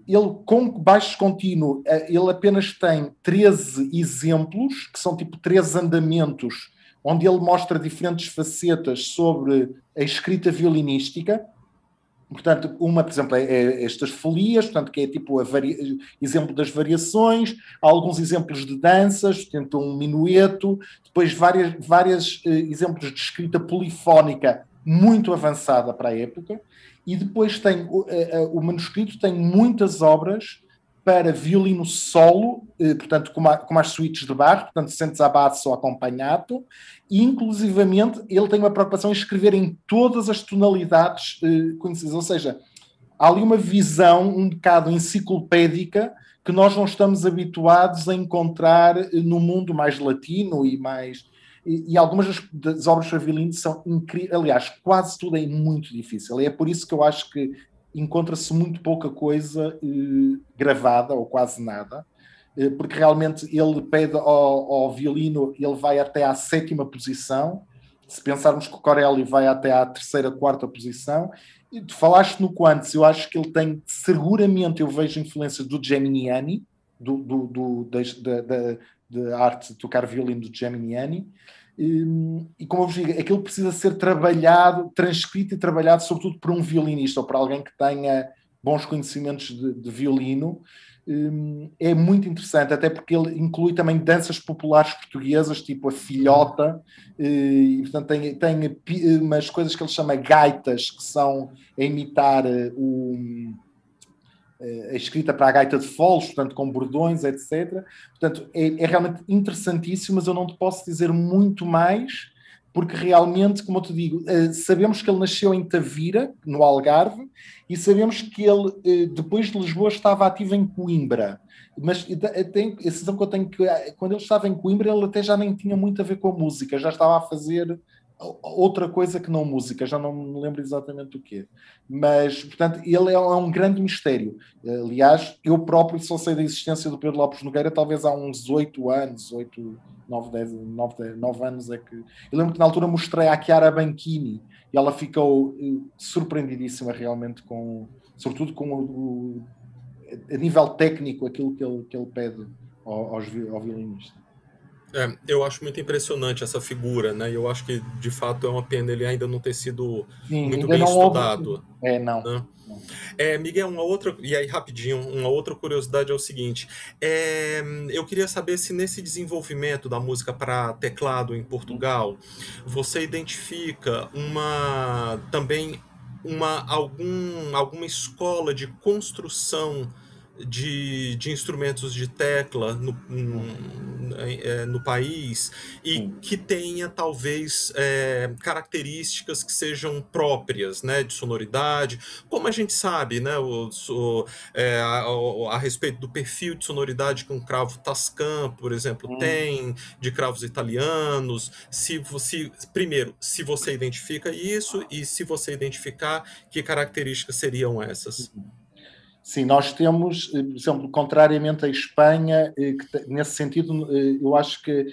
com baixo contínuo, eh, ele apenas tem 13 exemplos, que são tipo 13 andamentos, onde ele mostra diferentes facetas sobre a escrita violinística. Portanto, uma, por exemplo, é, é estas folias, portanto, que é tipo vari... exemplo das variações, há alguns exemplos de danças, portanto, um minueto, depois vários várias, várias eh, exemplos de escrita polifónica, muito avançada para a época, e depois tem o, eh, eh, o manuscrito tem muitas obras para violino solo, eh, portanto, como, a, como as suítes de barro, portanto, sentes a base ou acompanhado, e inclusivamente ele tem uma preocupação em escrever em todas as tonalidades eh, conhecidas, ou seja, há ali uma visão um bocado enciclopédica que nós não estamos habituados a encontrar no mundo mais latino e mais e, e algumas das, das, obras de violino são incríveis. Aliás, quase tudo é muito difícil. E é por isso que eu acho que encontra-se muito pouca coisa eh, gravada, ou quase nada, eh, porque realmente ele pede ao, ao, violino, ele vai até à sétima posição. Se pensarmos que o Corelli vai até à terceira, quarta posição, e tu falaste no Quantos, eu acho que ele tem, seguramente, eu vejo influência do Geminiani, do, do, do, da, da, de arte de tocar violino do Geminiani. Hum, e, como eu vos digo, aquilo precisa ser trabalhado, transcrito e trabalhado, sobretudo por um violinista ou por alguém que tenha bons conhecimentos de, de violino. Hum, é muito interessante, até porque ele inclui também danças populares portuguesas, tipo a filhota, eh, e portanto tem, tem eh, umas coisas que ele chama gaitas, que são a imitar eh, o a eh, escrita para a gaita de foles, portanto, com bordões, etc. Portanto, é, é, realmente interessantíssimo, mas eu não te posso dizer muito mais, porque realmente, como eu te digo, eh, sabemos que ele nasceu em Tavira, no Algarve, e sabemos que ele, eh, depois de Lisboa, estava ativo em Coimbra. Mas tem, a sensação que eu tenho é que, quando ele estava em Coimbra, ele até já nem tinha muito a ver com a música, já estava a fazer outra coisa que não música, já não me lembro exatamente o quê. Mas, portanto, ele é, é um grande mistério. Aliás, eu próprio só sei da existência do Pedro Lopes Nogueira talvez há uns oito anos, oito nove 10, anos é que... Eu lembro que na altura mostrei à Chiara Banchini e ela ficou eh, surpreendidíssima realmente com... Sobretudo com o, a nível técnico, aquilo que ele, que ele pede ao, aos, ao violinista. É, eu acho muito impressionante essa figura, né? E eu acho que, de fato, é uma pena ele ainda não ter sido Sim, muito bem estudado. Ouvi. É, não. Né? É, Miguel, uma outra, e aí rapidinho, uma outra curiosidade é o seguinte: é, eu queria saber se nesse desenvolvimento da música para teclado em Portugal, você identifica uma também uma algum, alguma escola de construção de, de instrumentos de tecla no, no, é, no país e que tenha talvez é, características que sejam próprias né, de sonoridade, como a gente sabe né, o, o é, a, a, a, respeito do perfil de sonoridade que um cravo Tascam, por exemplo, hum. tem, de cravos italianos. Se você, primeiro, se você identifica isso e se você identificar, que características seriam essas? Uhum. Sim, nós temos, eh, por exemplo, contrariamente à Espanha, eh, que, nesse sentido, eh, eu acho que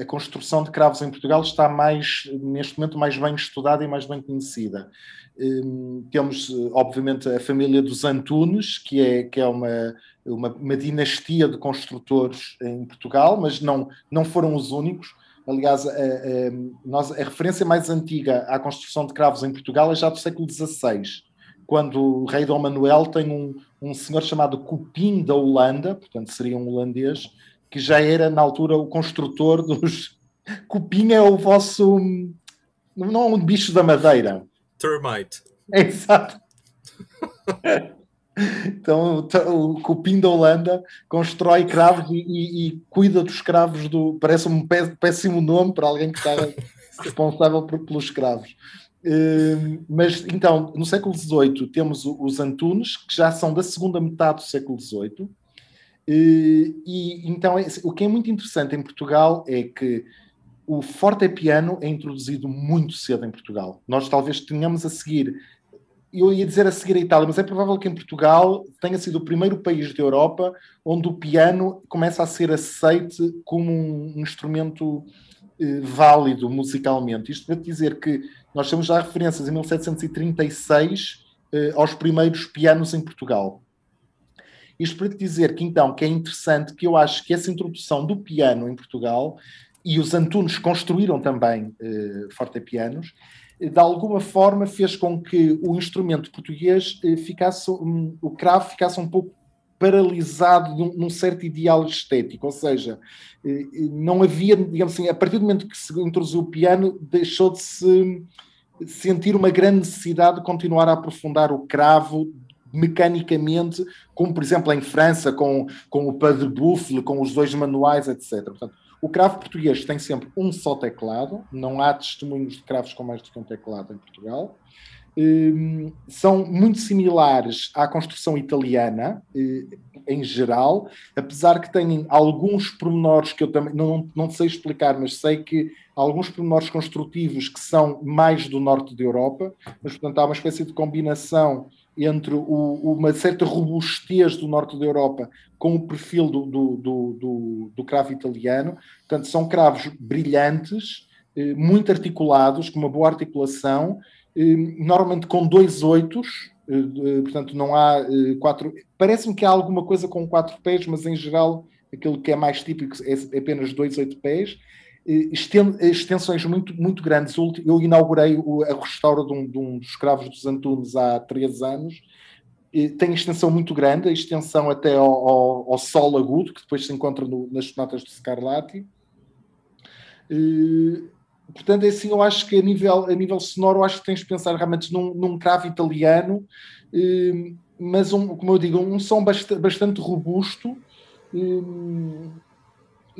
a construção de cravos em Portugal está mais, neste momento, mais bem estudada e mais bem conhecida. Ehm, temos, obviamente, a família dos Antunes, que é, que é uma, uma, uma dinastia de construtores em Portugal, mas não, não foram os únicos. Aliás, a, a, a, a referência mais antiga à construção de cravos em Portugal é já do século XVI quando o rei Dom Manuel tem um, um senhor chamado Cupim da Holanda, portanto seria um holandês, que já era na altura o construtor dos. Cupim é o vosso. Não é um bicho da madeira. Termite. É, exato. então o Cupim da Holanda constrói cravos e, e, e cuida dos cravos do. Parece um péssimo nome para alguém que está responsável por, pelos cravos. Ehm, mas então, no século XVIII temos os Antunes, que já são da segunda metade do século XVIII, e então é, o que é muito interessante em Portugal é que o fortepiano é introduzido muito cedo em Portugal. Nós talvez tenhamos a seguir, eu ia dizer a seguir a Itália, mas é provável que em Portugal tenha sido o primeiro país da Europa onde o piano começa a ser aceite como um instrumento eh, válido musicalmente. Isto para dizer que nós temos já referências em 1736 eh, aos primeiros pianos em Portugal. Isto para dizer que, então, que é interessante que eu acho que essa introdução do piano em Portugal, e os Antunes construíram também eh, fortepianos, eh, de alguma forma fez com que o instrumento português eh, ficasse, um, o cravo ficasse um pouco paralisado num, num certo ideal estético, ou seja, eh, eh, não havia, digamos assim, a partir do momento que se introduziu o piano, deixou de se sentir uma grande necessidade de continuar a aprofundar o cravo mecanicamente, como por exemplo em França, com, com o pas de buffle, com os dois manuais, etc. Portanto, o cravo português tem sempre um só teclado, não há testemunhos de cravos com mais do que um teclado em Portugal. Ehm, são muito similares à construção italiana eh, em geral, apesar que têm alguns pormenores que eu também não, não sei explicar, mas sei que alguns pormenores construtivos que são mais do norte da Europa, mas portanto há uma espécie de combinação entre o, uma certa robustez do norte da Europa com o perfil do, do, do, do cravo italiano. Portanto, são cravos brilhantes, eh, muito articulados, com uma boa articulação, Hum, normalmente com dois oitos, eh, portanto não há eh, quatro. Parece-me que há alguma coisa com quatro pés, mas em geral aquilo que é mais típico é, é apenas dois oito pés. Extensões muito, muito grandes. Eu inaugurei a restauro de um, de um dos escravos dos Antunes há três anos. Tem extensão muito grande, a extensão até ao, ao, ao sol agudo, que depois se encontra no, nas notas do Scarlatti portanto, é assim, eu acho que a nível, a nível sonoro, acho que tens de pensar realmente num, num cravo italiano, eh, mas, um, como eu digo, um som bast bastante robusto. Eh,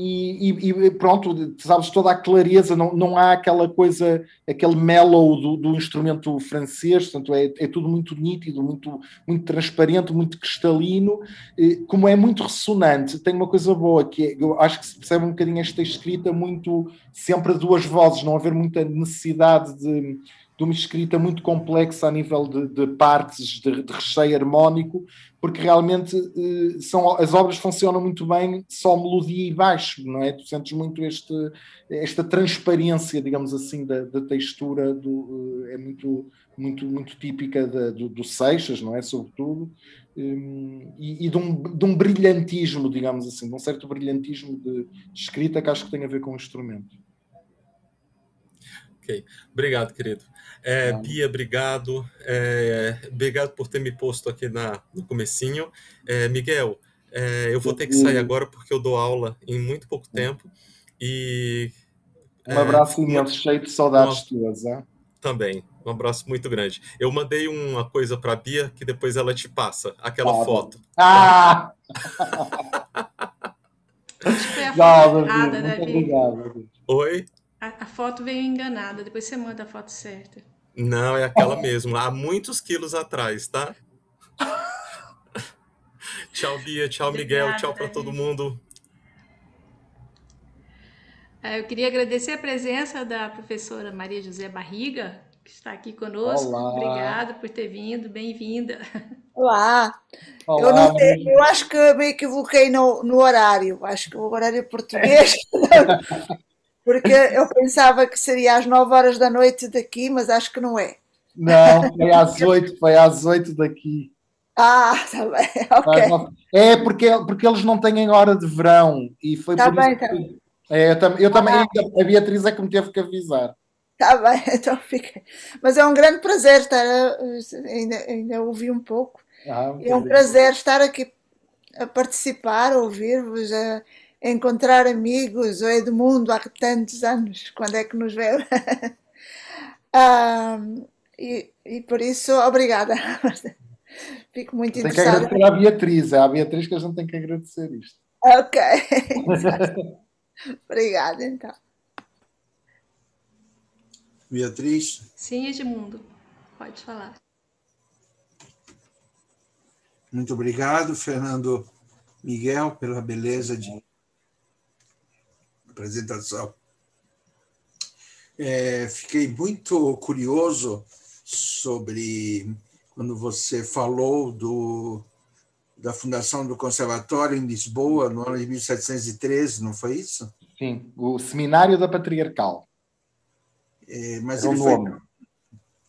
e, e, e, pronto, sabes toda a clareza, não, não há aquela coisa, aquele mellow do, do instrumento francês, portanto é, é, tudo muito nítido, muito, muito transparente, muito cristalino, como é muito ressonante, tem uma coisa boa que é, eu acho que se percebe um bocadinho esta escrita muito sempre a duas vozes, não haver muita necessidade de de uma escrita muito complexa a nível de, de partes, de, de, recheio harmónico, porque realmente eh, são, as obras funcionam muito bem só melodia e baixo, não é? Tu sentes muito este, esta transparência, digamos assim, da, da textura, do, eh, é muito, muito, muito típica do, do, Seixas, não é? Sobretudo, ehm, e, e de, um, de, um, brilhantismo, digamos assim, de um certo brilhantismo de, de escrita que acho que tem a ver com o instrumento. Ok, obrigado, querido. É, Bia, obrigado. É, obrigado por ter me posto aqui na, no comecinho. É, Miguel, é, eu vou ter que sair uhum. agora porque eu dou aula em muito pouco uhum. tempo. E, um é, abraço imenso, cheio de saudades tuas. Hein? É? Também, um abraço muito grande. Eu mandei uma coisa para a Bia que depois ela te passa, aquela ah, foto. Ah! Não, nada, né, Obrigado. Oi? A, a, foto veio enganada, depois você manda a foto certa. Não, é aquela mesmo. Há muitos quilos atrás, tá? tchau, Bia. Tchau, Miguel. Obrigada, tchau para todo mundo. Ah, eu queria agradecer a presença da professora Maria José Barriga, que está aqui conosco. Olá. Obrigada por ter vindo, bem-vinda. Olá. Olá. Eu, não eu acho que eu me equivoquei no, no horário, acho que o horário é português. porque eu pensava que seria às 9 horas da noite daqui, mas acho que não é. Não, foi às 8, foi às 8 daqui. Ah, está bem, ok. É porque, porque eles não têm hora de verão e foi tá por bem, isso. Tá É, eu, tam, eu ah, também, a Beatriz é que me teve que avisar. Está bem, então fica. Mas é um grande prazer estar. A, ainda, ainda ouvi um pouco. Ah, é um prazer estar aqui a participar, a ouvir-vos, a, encontrar amigos, o Edmundo há tantos anos, quando é que nos vê? um, e, e, por isso, obrigada. Fico muito tem interessada. Tem que agradecer à Beatriz, é à Beatriz que a gente tem que agradecer isto. Ok. obrigada, então. Beatriz? Sim, Edmundo, pode falar. Muito obrigado, Fernando Miguel, pela beleza de apresentação. É, fiquei muito curioso sobre quando você falou do, da fundação do Conservatório em Lisboa, no ano de 1713, não foi isso? Sim, o Seminário da Patriarcal. É, mas é ele, nome. foi,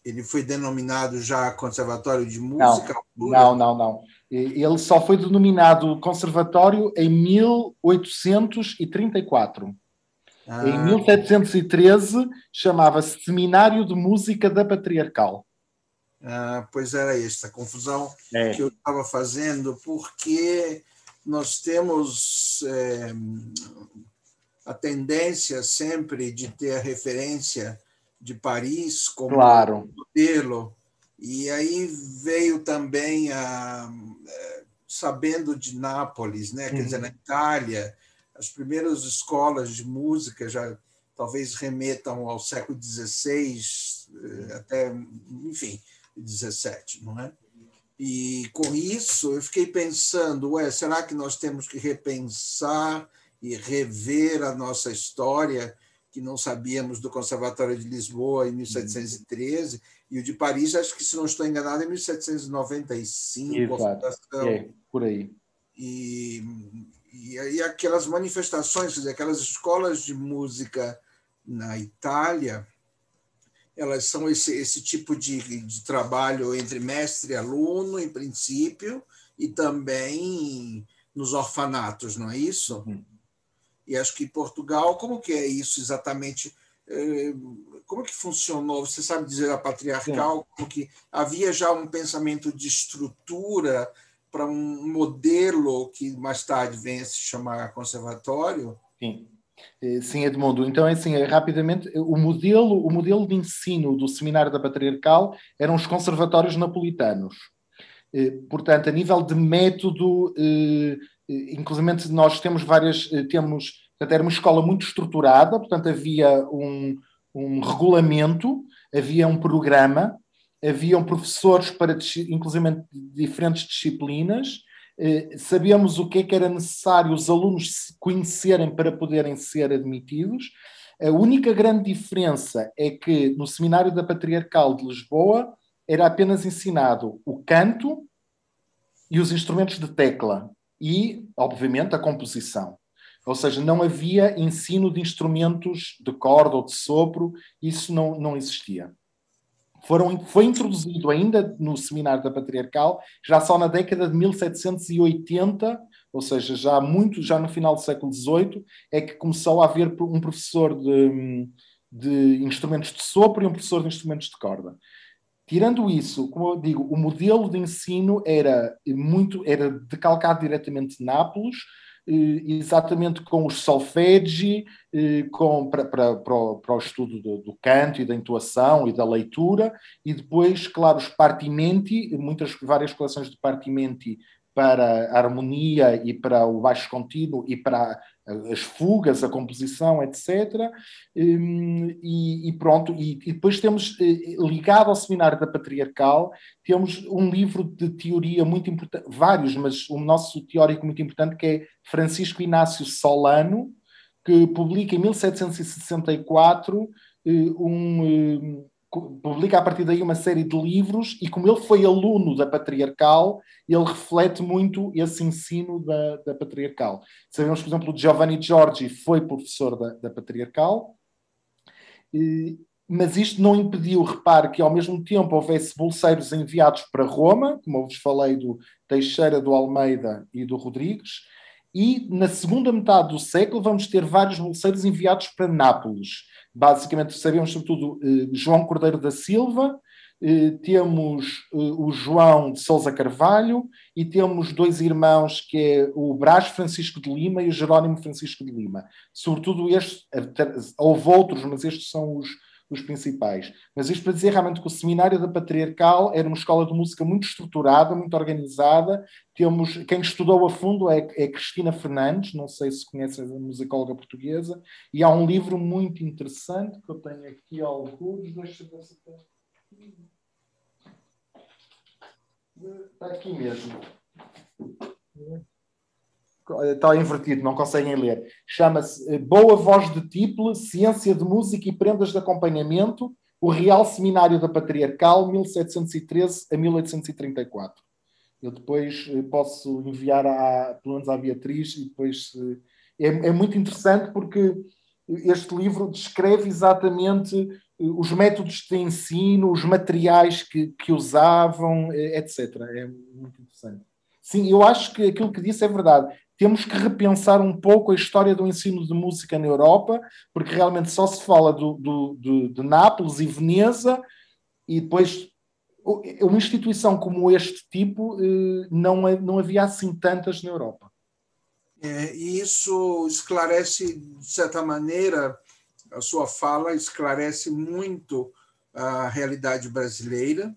ele foi denominado já Conservatório de Música? Não, não, não, não. Ele só foi denominado conservatório em 1834. Ah. Em 1713 chamava-se Seminário de Música da Patriarcal. Ah, pois era esta confusão é. que eu estava fazendo, porque nós temos é, a tendência sempre de ter a referência de Paris como claro. modelo e aí veio também a, é, sabendo de Nápoles, né? Uhum. quer dizer, uhum. na Itália, as primeiras escolas de música já talvez remetam ao século XVI, eh, até, enfim, XVII, não é? E com isso eu fiquei pensando, ué, será que nós temos que repensar e rever a nossa história? que não sabíamos do Conservatório de Lisboa em 1713 uhum. e o de Paris, acho que se não estou enganado, é em 1795, Exato. a É, por aí. E, e, e aquelas manifestações, dizer, aquelas escolas de música na Itália, elas são esse, esse tipo de, de trabalho entre mestre e aluno, em princípio, e também nos orfanatos, não é isso? Uhum. E acho que Portugal, como que é isso exatamente? Eh, como que funcionou? Você sabe dizer a patriarcal, como que havia já um pensamento de estrutura para um modelo que mais tarde vem se chamar conservatório? Sim. Eh, sim, Edmundo. Então, é assim, rapidamente, o modelo, o modelo de ensino do Seminário da Patriarcal eram os conservatórios napolitanos. Eh, portanto, a nível de método eh, inclusive nós temos várias, eh, temos, portanto, era uma escola muito estruturada, portanto havia um, um regulamento, havia um programa, haviam professores para, inclusive, diferentes disciplinas, eh, sabíamos o que, é que era necessário os alunos se conhecerem para poderem ser admitidos. A única grande diferença é que no Seminário da Patriarcal de Lisboa era apenas ensinado o canto e os instrumentos de tecla e, obviamente, a composição. Ou seja, não havia ensino de instrumentos de corda ou de sopro, isso não, não existia. Foram, foi introduzido ainda no seminário da Patriarcal, já só na década de 1780, ou seja, já muito, já no final do século XVIII, é que começou a haver um professor de, de instrumentos de sopro e um professor de instrumentos de corda. Tirando isso, como eu digo, o modelo de ensino era muito era decalcado diretamente de Nápoles, eh, exatamente com os solfeggi, eh, com, para, para, para, o, para o estudo do, do, canto e da intuação e da leitura, e depois, claro, os partimenti, muitas, várias coleções de partimenti para a harmonia e para o baixo contínuo e para eh, as fugas, a composição, etc. Hum, e, e pronto, e, e, depois temos, eh, ligado ao seminário da Patriarcal, temos um livro de teoria muito importante, vários, mas o nosso teórico muito importante, que é Francisco Inácio Solano, que publica em 1764 eh, um, publica a partir daí uma série de livros e como ele foi aluno da patriarcal, ele reflete muito esse ensino da, da patriarcal. Sabemos, por exemplo, que Giovanni Giorgi foi professor da, da patriarcal, e, mas isto não impediu, repare, que ao mesmo tempo houvesse bolseiros enviados para Roma, como eu vos falei do Teixeira, do Almeida e do Rodrigues, e na segunda metade do século vamos ter vários bolseiros enviados para Nápoles. Basicamente sabemos sobretudo eh, João Cordeiro da Silva, eh, temos eh, o João de Souza Carvalho e temos dois irmãos que é o Brás Francisco de Lima e o Jerónimo Francisco de Lima. Sobretudo estes, houve outros, mas estes são os os principais. Mas isto para dizer realmente que o Seminário da Patriarcal era uma escola de música muito estruturada, muito organizada. Temos, quem estudou a fundo é, é Cristina Fernandes, não sei se conhece a musicóloga portuguesa, e há um livro muito interessante que eu tenho aqui alguns, deixa ver se tem. Está aqui mesmo está invertido, não conseguem ler. Chama-se eh, Boa Voz de Tiple, Ciência de Música e Prendas de Acompanhamento, o Real Seminário da Patriarcal, 1713 a 1834. Eu depois eh, posso enviar, a pelo menos à Beatriz, e depois... Eh, é, é muito interessante porque este livro descreve exatamente os métodos de ensino, os materiais que, que usavam, etc. É muito interessante. Sim, eu acho que aquilo que disse é verdade temos que repensar um pouco a história do ensino de música na Europa, porque realmente só se fala do, do, do de Nápoles e Veneza, e depois uma instituição como este tipo eh, não, não havia assim tantas na Europa. É, isso esclarece, de certa maneira, a sua fala esclarece muito a realidade brasileira,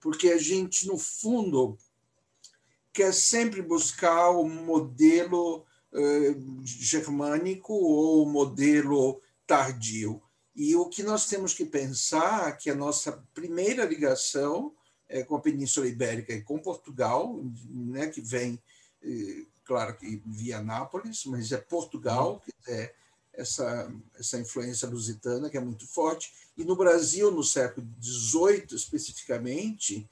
porque a gente, no fundo, quer é sempre buscar o modelo eh, germânico ou o modelo tardio. E o que nós temos que pensar é que a nossa primeira ligação é com a Península Ibérica e com Portugal, né, que vem, eh, claro que via Nápoles, mas é Portugal, uhum. que é essa, essa influência lusitana que é muito forte. E no Brasil, no século XVIII especificamente,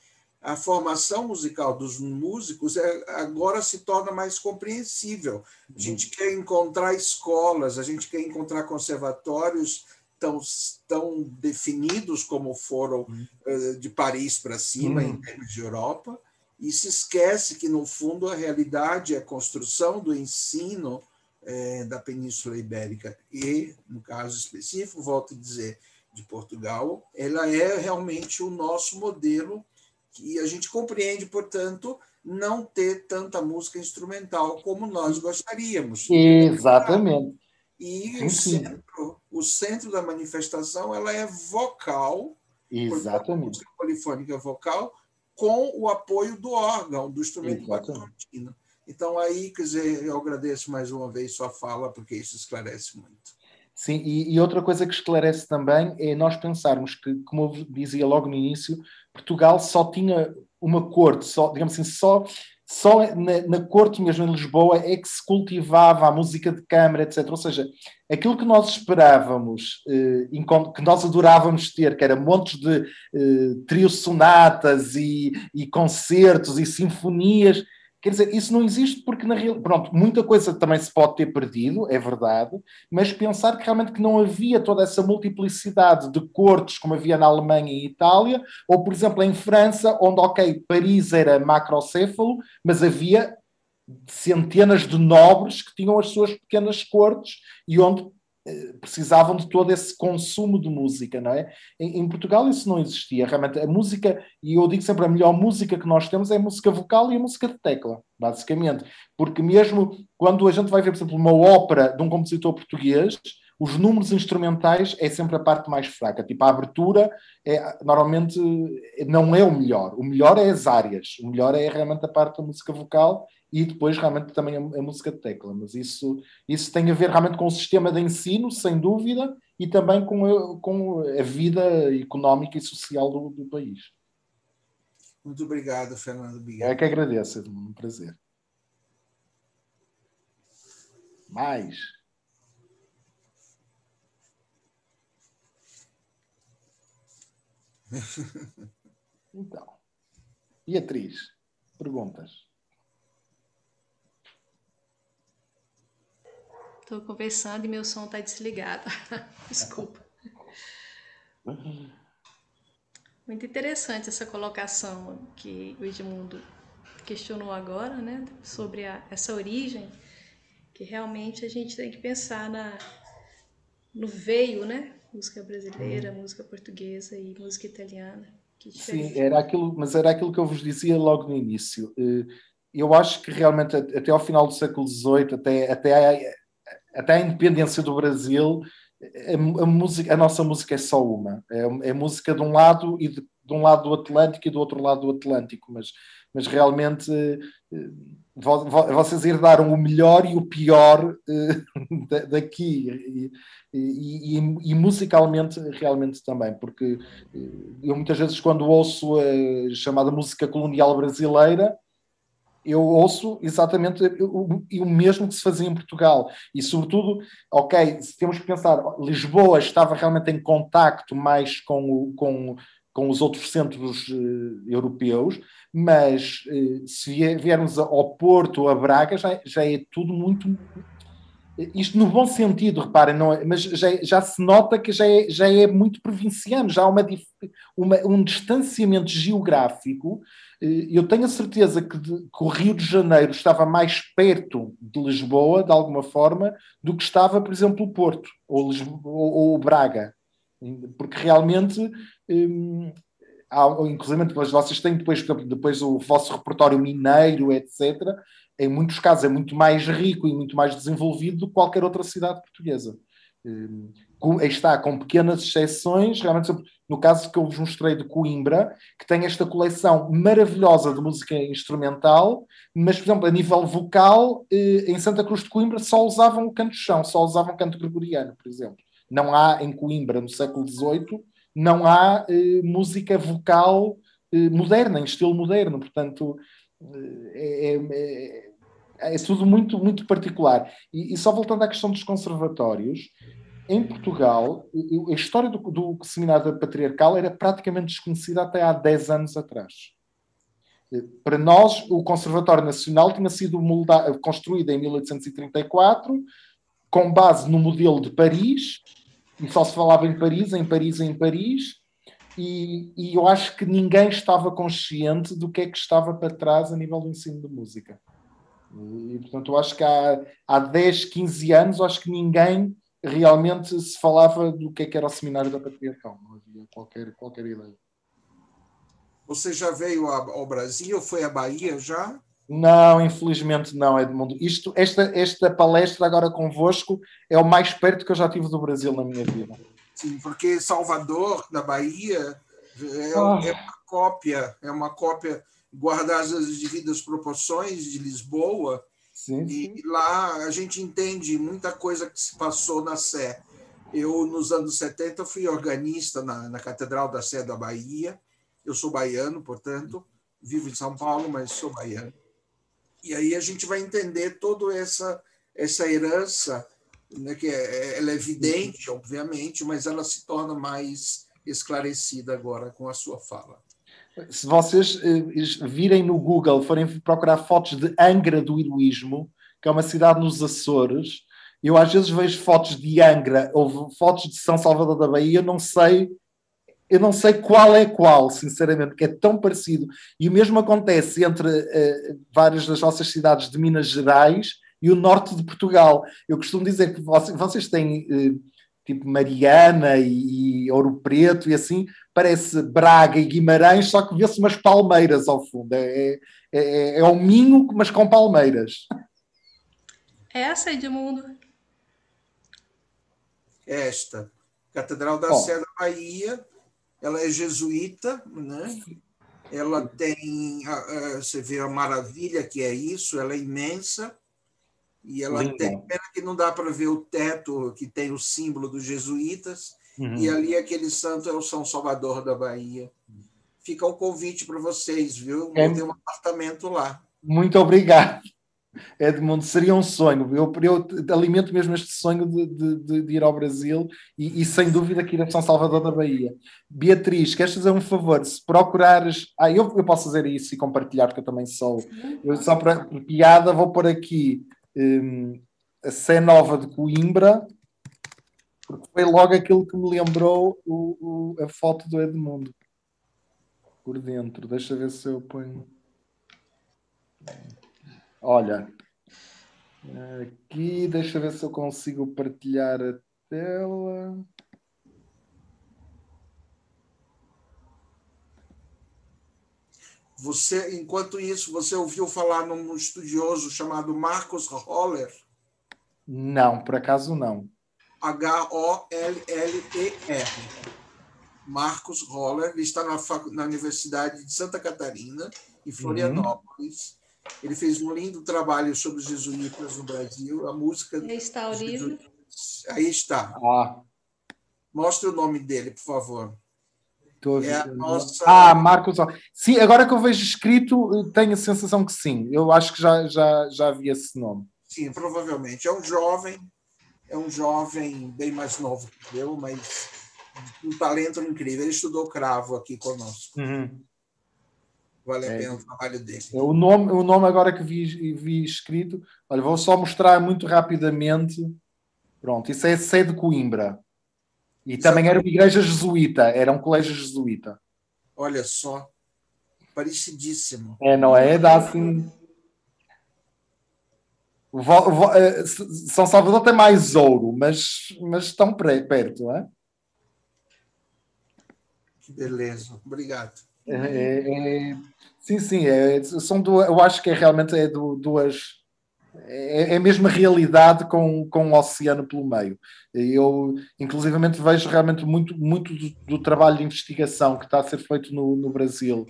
a formação musical dos músicos é, agora se torna mais compreensível. A gente uhum. quer encontrar escolas, a gente quer encontrar conservatórios tão, tão definidos como foram uh, de Paris para cima, em uhum. termos de Europa, e se esquece que, no fundo, a realidade é a construção do ensino eh, da Península Ibérica e, no caso específico, volto a dizer, de Portugal, ela é realmente o nosso modelo e a gente compreende, portanto, não ter tanta música instrumental como nós gostaríamos. Exatamente. E o centro, o centro da manifestação ela é vocal, Exatamente. música polifônica vocal, com o apoio do órgão, do instrumento contrapontino. Então, aí, quer dizer, eu agradeço mais uma vez sua fala, porque isso esclarece muito. Sim, e, e outra coisa que esclarece também é nós pensarmos que, como eu dizia logo no início, Portugal só tinha uma corte, só, digamos assim, só, só na, na corte mesmo em Lisboa é que se cultivava a música de câmara, etc. Ou seja, aquilo que nós esperávamos, eh, que nós adorávamos ter, que era montes de eh, trio sonatas e, e concertos e sinfonias, Quer dizer, isso não existe porque, na realidade, pronto, muita coisa também se pode ter perdido, é verdade, mas pensar que realmente que não havia toda essa multiplicidade de cortes como havia na Alemanha e Itália, ou, por exemplo, em França, onde, ok, Paris era macrocéfalo, mas havia centenas de nobres que tinham as suas pequenas cortes e onde precisavam de todo esse consumo de música, não é? Em, em, Portugal isso não existia, realmente. A música, e eu digo sempre, a melhor música que nós temos é a música vocal e a música de tecla, basicamente. Porque mesmo quando a gente vai ver, por exemplo, uma ópera de um compositor português, os números instrumentais é sempre a parte mais fraca. Tipo, a abertura é, normalmente não é o melhor. O melhor é as áreas. O melhor é realmente a parte da música vocal e depois realmente também a, a, música de tecla, mas isso, isso tem a ver realmente com o sistema de ensino, sem dúvida, e também com a, com a vida económica e social do, do país. Muito obrigado, Fernando Biga. É que agradeço, é um prazer. Mais. Então, e atriz? Perguntas? Estou conversando e meu som está desligado. Desculpa. Muito interessante essa colocação que o Edmundo questionou agora, né, sobre a, essa origem, que realmente a gente tem que pensar na no veio, né, música brasileira, uhum. música portuguesa e música italiana. É Sim, era aquilo, mas era aquilo que eu vos dizia logo no início. Eh, eu acho que realmente até ao final do século XVIII, até, até até a independência do Brasil, a, a, música, a nossa música é só uma. É, é música de um lado e de, de, um lado do Atlântico e do outro lado do Atlântico, mas, mas realmente eh, vocês herdaram o melhor e o pior eh, daqui e, e, e, e, musicalmente realmente também, porque eh, eu muitas vezes quando ouço a chamada música colonial brasileira eu ouço exatamente o, o, o, mesmo que se fazia em Portugal. E, sobretudo, ok, temos que pensar, Lisboa estava realmente em contacto mais com, o, com, com os outros centros eh, europeus, mas eh, se viermos ao Porto, a Braga, já, já é tudo muito isto no bom sentido, reparem, não, é, mas já, já se nota que já é, já é muito provinciano, já há uma, uma, um distanciamento geográfico. Eh, eu tenho a certeza que, de, que, o Rio de Janeiro estava mais perto de Lisboa, de alguma forma, do que estava, por exemplo, o Porto ou, o ou, ou Braga, porque realmente. Hum, há, inclusive, depois vocês têm depois, depois o vosso repertório mineiro, etc em muitos casos, é muito mais rico e muito mais desenvolvido do que qualquer outra cidade portuguesa. Hum, com, está, com pequenas exceções, realmente, no caso que eu vos mostrei de Coimbra, que tem esta coleção maravilhosa de música instrumental, mas, por exemplo, a nível vocal, eh, em Santa Cruz de Coimbra só usavam o canto chão, só usavam o canto gregoriano, por exemplo. Não há em Coimbra, no século XVIII, não há eh, música vocal eh, moderna, em estilo moderno, portanto é, é, é, é tudo muito, muito particular. E, e, só voltando à questão dos conservatórios, em Portugal, a história do, do seminário patriarcal era praticamente desconhecida até há 10 anos atrás. Eh, para nós, o Conservatório Nacional tinha sido construído em 1834, com base no modelo de Paris, e só se falava em Paris, em Paris, em Paris, e, e, eu acho que ninguém estava consciente do que é que estava para trás a nível do ensino de música. E, portanto, eu acho que há, há 10, 15 anos, acho que ninguém realmente se falava do que é que era o seminário da patriarcal, não havia qualquer, qualquer ideia. Você já veio ao Brasil? Foi à Bahia já? Não, infelizmente não, Edmundo. Isto, esta, esta palestra agora convosco é o mais perto que eu já tive do Brasil na minha vida. Sim, porque Salvador, na Bahia, é, oh. é, uma cópia, é uma cópia guardada as devidas proporções de Lisboa. Sim, sim. E lá a gente entende muita coisa que se passou na Sé. Eu, nos anos 70, fui organista na, na Catedral da Sé da Bahia. Eu sou baiano, portanto, vivo em São Paulo, mas sou baiano. E aí a gente vai entender toda essa, essa herança né, que é, é, ela é evidente, obviamente, mas ela se torna mais esclarecida agora com a sua fala. Se vocês eh, virem no Google, forem procurar fotos de Angra do Heroísmo, que é uma cidade nos Açores, eu às vezes vejo fotos de Angra ou fotos de São Salvador da Bahia, eu não sei eu não sei qual é qual, sinceramente, porque é tão parecido. E o mesmo acontece entre uh, várias das nossas cidades de Minas Gerais e o norte de Portugal. Eu costumo dizer que vocês têm eh, tipo Mariana e, Ouro Preto e assim, parece Braga e Guimarães, só que vê-se umas palmeiras ao fundo. É, é, é, é, é um minho, mas com palmeiras. É essa, Edmundo? Esta. Catedral da Sé da Bahia. Ela é jesuíta, né? Ela tem, você vê a maravilha que é isso, ela é imensa e ela Linda. tem é. pena que não dá para ver o teto que tem o símbolo dos jesuítas. Uhum. E ali aquele santo é o São Salvador da Bahia. Fica o um convite para vocês, viu? É... Tem um apartamento lá. Muito obrigado. Edmundo, seria um sonho. Eu, eu alimento mesmo este sonho de, de, de ir ao Brasil e, e, sem dúvida, que ir a São Salvador da Bahia. Beatriz, queres fazer um favor? Se procurares. Ah, eu, eu posso fazer isso e compartilhar, porque eu também sou. Eu só para piada vou pôr aqui um, a Sé Nova de Coimbra, porque foi logo aquilo que me lembrou o, o, a foto do Edmundo por dentro. Deixa ver se eu ponho. Olha, aqui, deixa ver se eu consigo partilhar a tela. Você, enquanto isso, você ouviu falar num estudioso chamado Marcos Holler? Não, por acaso não. H-O-L-L-E-R. Marcos Holler, ele está na, na Universidade de Santa Catarina, em uhum. Florianópolis. Uhum. Ele fez um lindo trabalho sobre os jesuítas no Brasil, a música. Aí está o livro. Aí está. Ah. Mostre o nome dele, por favor. É a nossa... Ah, Marcos. Sim, agora que eu vejo escrito, tenho a sensação que sim. Eu acho que já, já, já havia esse nome. Sim, provavelmente. É um jovem, é um jovem bem mais novo que eu, mas um talento incrível. Ele estudou cravo aqui conosco. Uhum. Vale a é. pena o trabalho dele. É, o nome, o nome agora que vi, vi escrito, olha, vou só mostrar muito rapidamente. Pronto, isso é C é de Coimbra. E também era uma igreja jesuíta, era um colégio jesuíta. Olha só, parecidíssimo. É, não é? Dá assim. Vo, vo, eh, São Salvador tem mais ouro, mas, mas estão perto, não é? Que beleza, obrigado. É, é, é, sim, sim, é, são duas, eu acho que é realmente é duas é, é a mesma realidade com, com o oceano pelo meio. Eu, inclusivamente, vejo realmente muito, muito do, do, trabalho de investigação que está a ser feito no, no Brasil.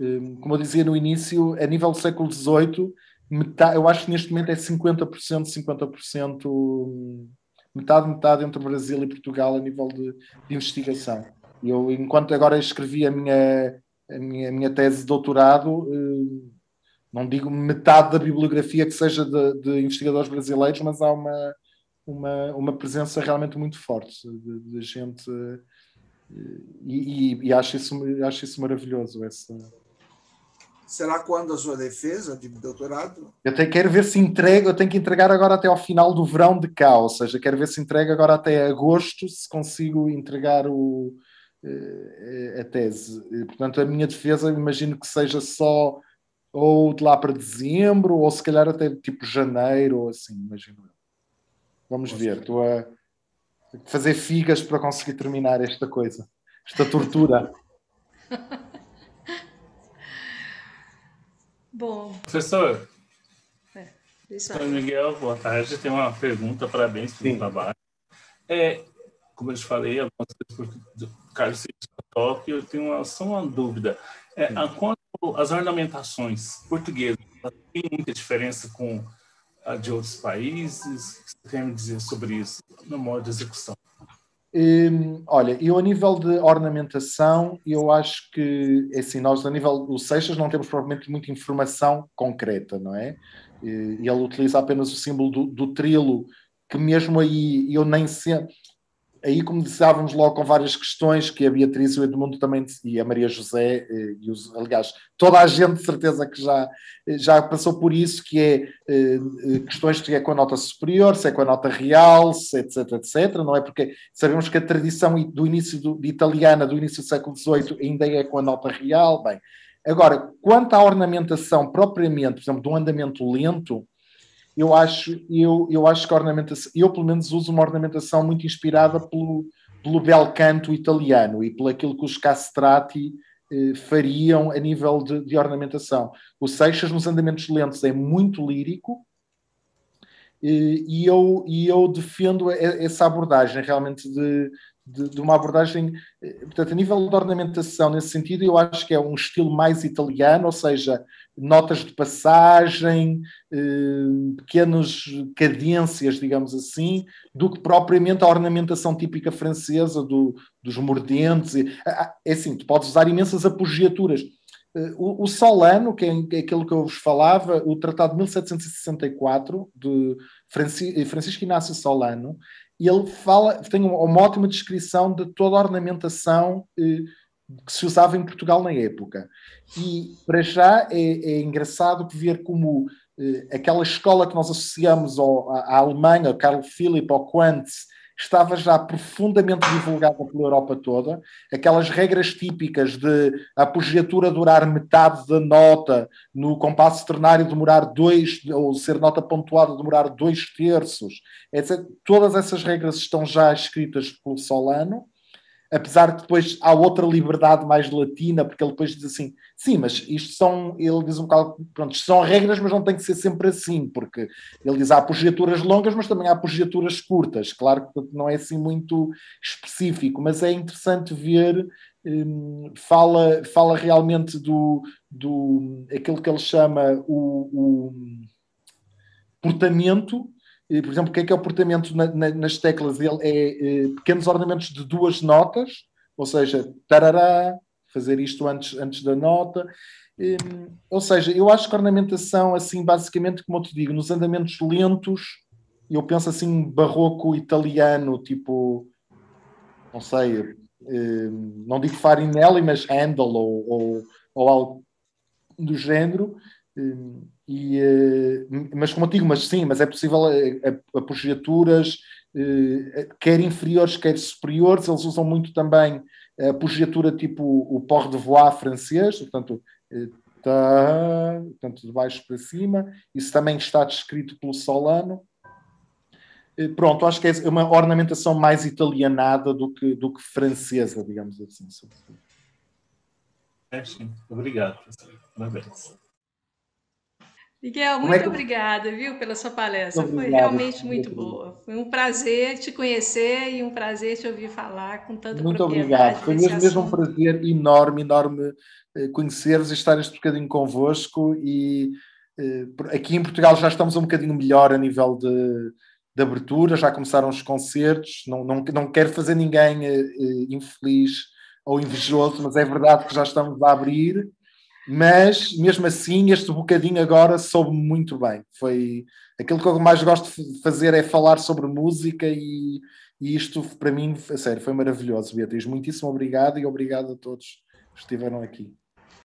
Hum, como eu dizia no início, a nível do século XVIII, metade, eu acho que neste momento é 50%, 50%, hum, metade, metade entre Brasil e Portugal a nível de, de investigação. Eu, enquanto agora escrevi a minha, a minha, a minha tese de doutorado, hum, não digo metade da bibliografia que seja de, de investigadores brasileiros, mas há uma, uma, uma presença realmente muito forte de, de gente eh, e, e, e, acho, isso, acho isso maravilhoso. Essa... Será quando a sua defesa de doutorado? Eu até quero ver se entrega, eu tenho que entregar agora até ao final do verão de cá, ou seja, quero ver se entrega agora até agosto, se consigo entregar o, eh, a tese. Portanto, a minha defesa, imagino que seja só ou de lá para dezembro, ou se calhar até tipo janeiro, ou assim, imagino eu. Vamos Posso ver, estou a fazer figas para conseguir terminar esta coisa, esta tortura. Bom. Professor, é, Miguel, boa tarde. Tem uma pergunta, parabéns pelo trabalho. É, como eu te falei, algumas vezes Carlos é Tóquio, eu tenho uma, só uma dúvida. É, a quanto as ornamentações portuguesas tem muita diferença com a de outros países? O que você tem a dizer sobre isso, no modo de execução? Hum, olha, eu a nível de ornamentação, eu acho que, é assim, nós a nível do Seixas não temos provavelmente muita informação concreta, não é? E ele utiliza apenas o símbolo do, do trilo, que mesmo aí eu nem sempre aí começávamos logo com várias questões que a Beatriz e o Edmundo também, e a Maria José, eh, e os, aliás, toda a gente de certeza que já, eh, já passou por isso, que é eh, questões que é com a nota superior, se é com a nota real, se etc, é etc, não é? Porque sabemos que a tradição do início do, italiana do início do século XVIII ainda é com a nota real, bem. Agora, quanto à ornamentação propriamente, por exemplo, do andamento lento, eu acho, eu, eu acho que a ornamentação, eu pelo menos uso uma ornamentação muito inspirada pelo, pelo bel canto italiano e pelo aquilo que os castrati eh, fariam a nível de, de, ornamentação. O Seixas nos andamentos lentos é muito lírico eh, e eu, e eu defendo essa abordagem realmente de, de, de, uma abordagem, eh, portanto, a nível de ornamentação, nesse sentido, eu acho que é um estilo mais italiano, ou seja, notas de passagem, eh, pequenas cadências, digamos assim, do que propriamente a ornamentação típica francesa, do, dos mordentes. É assim, tu podes usar imensas apogiaturas. Eh, o, o, Solano, é, que é aquilo que eu vos falava, o Tratado de 1764, de eh, Francisco Inácio Solano, e ele fala, tem uma ótima descrição de toda a ornamentação eh, que se usava em Portugal na época. E para já é, é engraçado ver como eh, aquela escola que nós associamos ao, à, à Alemanha, ao Carl Philipp, ao Quantz, estava já profundamente divulgada pela Europa toda. Aquelas regras típicas de a apogiatura durar metade da nota, no compasso ternário demorar dois, ou ser nota pontuada demorar dois terços, etc. Todas essas regras estão já escritas pelo Solano apesar de depois há outra liberdade mais latina, porque ele depois diz assim, sim, mas isto são, ele diz um bocado, pronto, são regras, mas não tem que ser sempre assim, porque ele diz há projeturas longas, mas também há projeturas curtas, claro que não é assim muito específico, mas é interessante ver, hum, fala, fala realmente do, do, aquilo que ele chama o, o hum, portamento, por exemplo, o que é que é o portamento na, na, nas teclas? Ele é, é pequenos ornamentos de duas notas, ou seja, tarará, fazer isto antes, antes da nota. Hum, ou seja, eu acho que a ornamentação, assim, basicamente, como eu te digo, nos andamentos lentos, eu penso assim, barroco italiano, tipo, não sei, hum, não digo Farinelli, mas Handel ou, ou, ou algo do género. Hum, e, eh, mas como eu digo, mas sim, mas é possível a, eh, a, a projeturas eh, quer inferiores, quer superiores, eles usam muito também a projetura tipo o port de voix francês, portanto, tá, portanto, de baixo para cima, isso também está descrito pelo Solano. Pronto, acho que é uma ornamentação mais italianada do que, do que francesa, digamos assim. É, sim. Obrigado. Parabéns. Miguel, é muito é que... obrigada, viu, pela sua palestra. Obrigado, Foi realmente muito, muito boa. Foi um prazer te conhecer e um prazer te ouvir falar com tanta Muito obrigado. Foi mesmo, mesmo um prazer enorme, enorme eh, conhecer-vos e estar este bocadinho convosco. E eh, aqui em Portugal já estamos um bocadinho melhor a nível de, de abertura, já começaram os concertos. Não, não, não quero fazer ninguém eh, infeliz ou invejoso, mas é verdade que já estamos a abrir mas mesmo assim este bocadinho agora soube muito bem. Foi aquilo que eu mais gosto de fazer é falar sobre música e, e isto para mim, a sério, foi maravilhoso, Beatriz. Muitíssimo obrigado e obrigado a todos que estiveram aqui.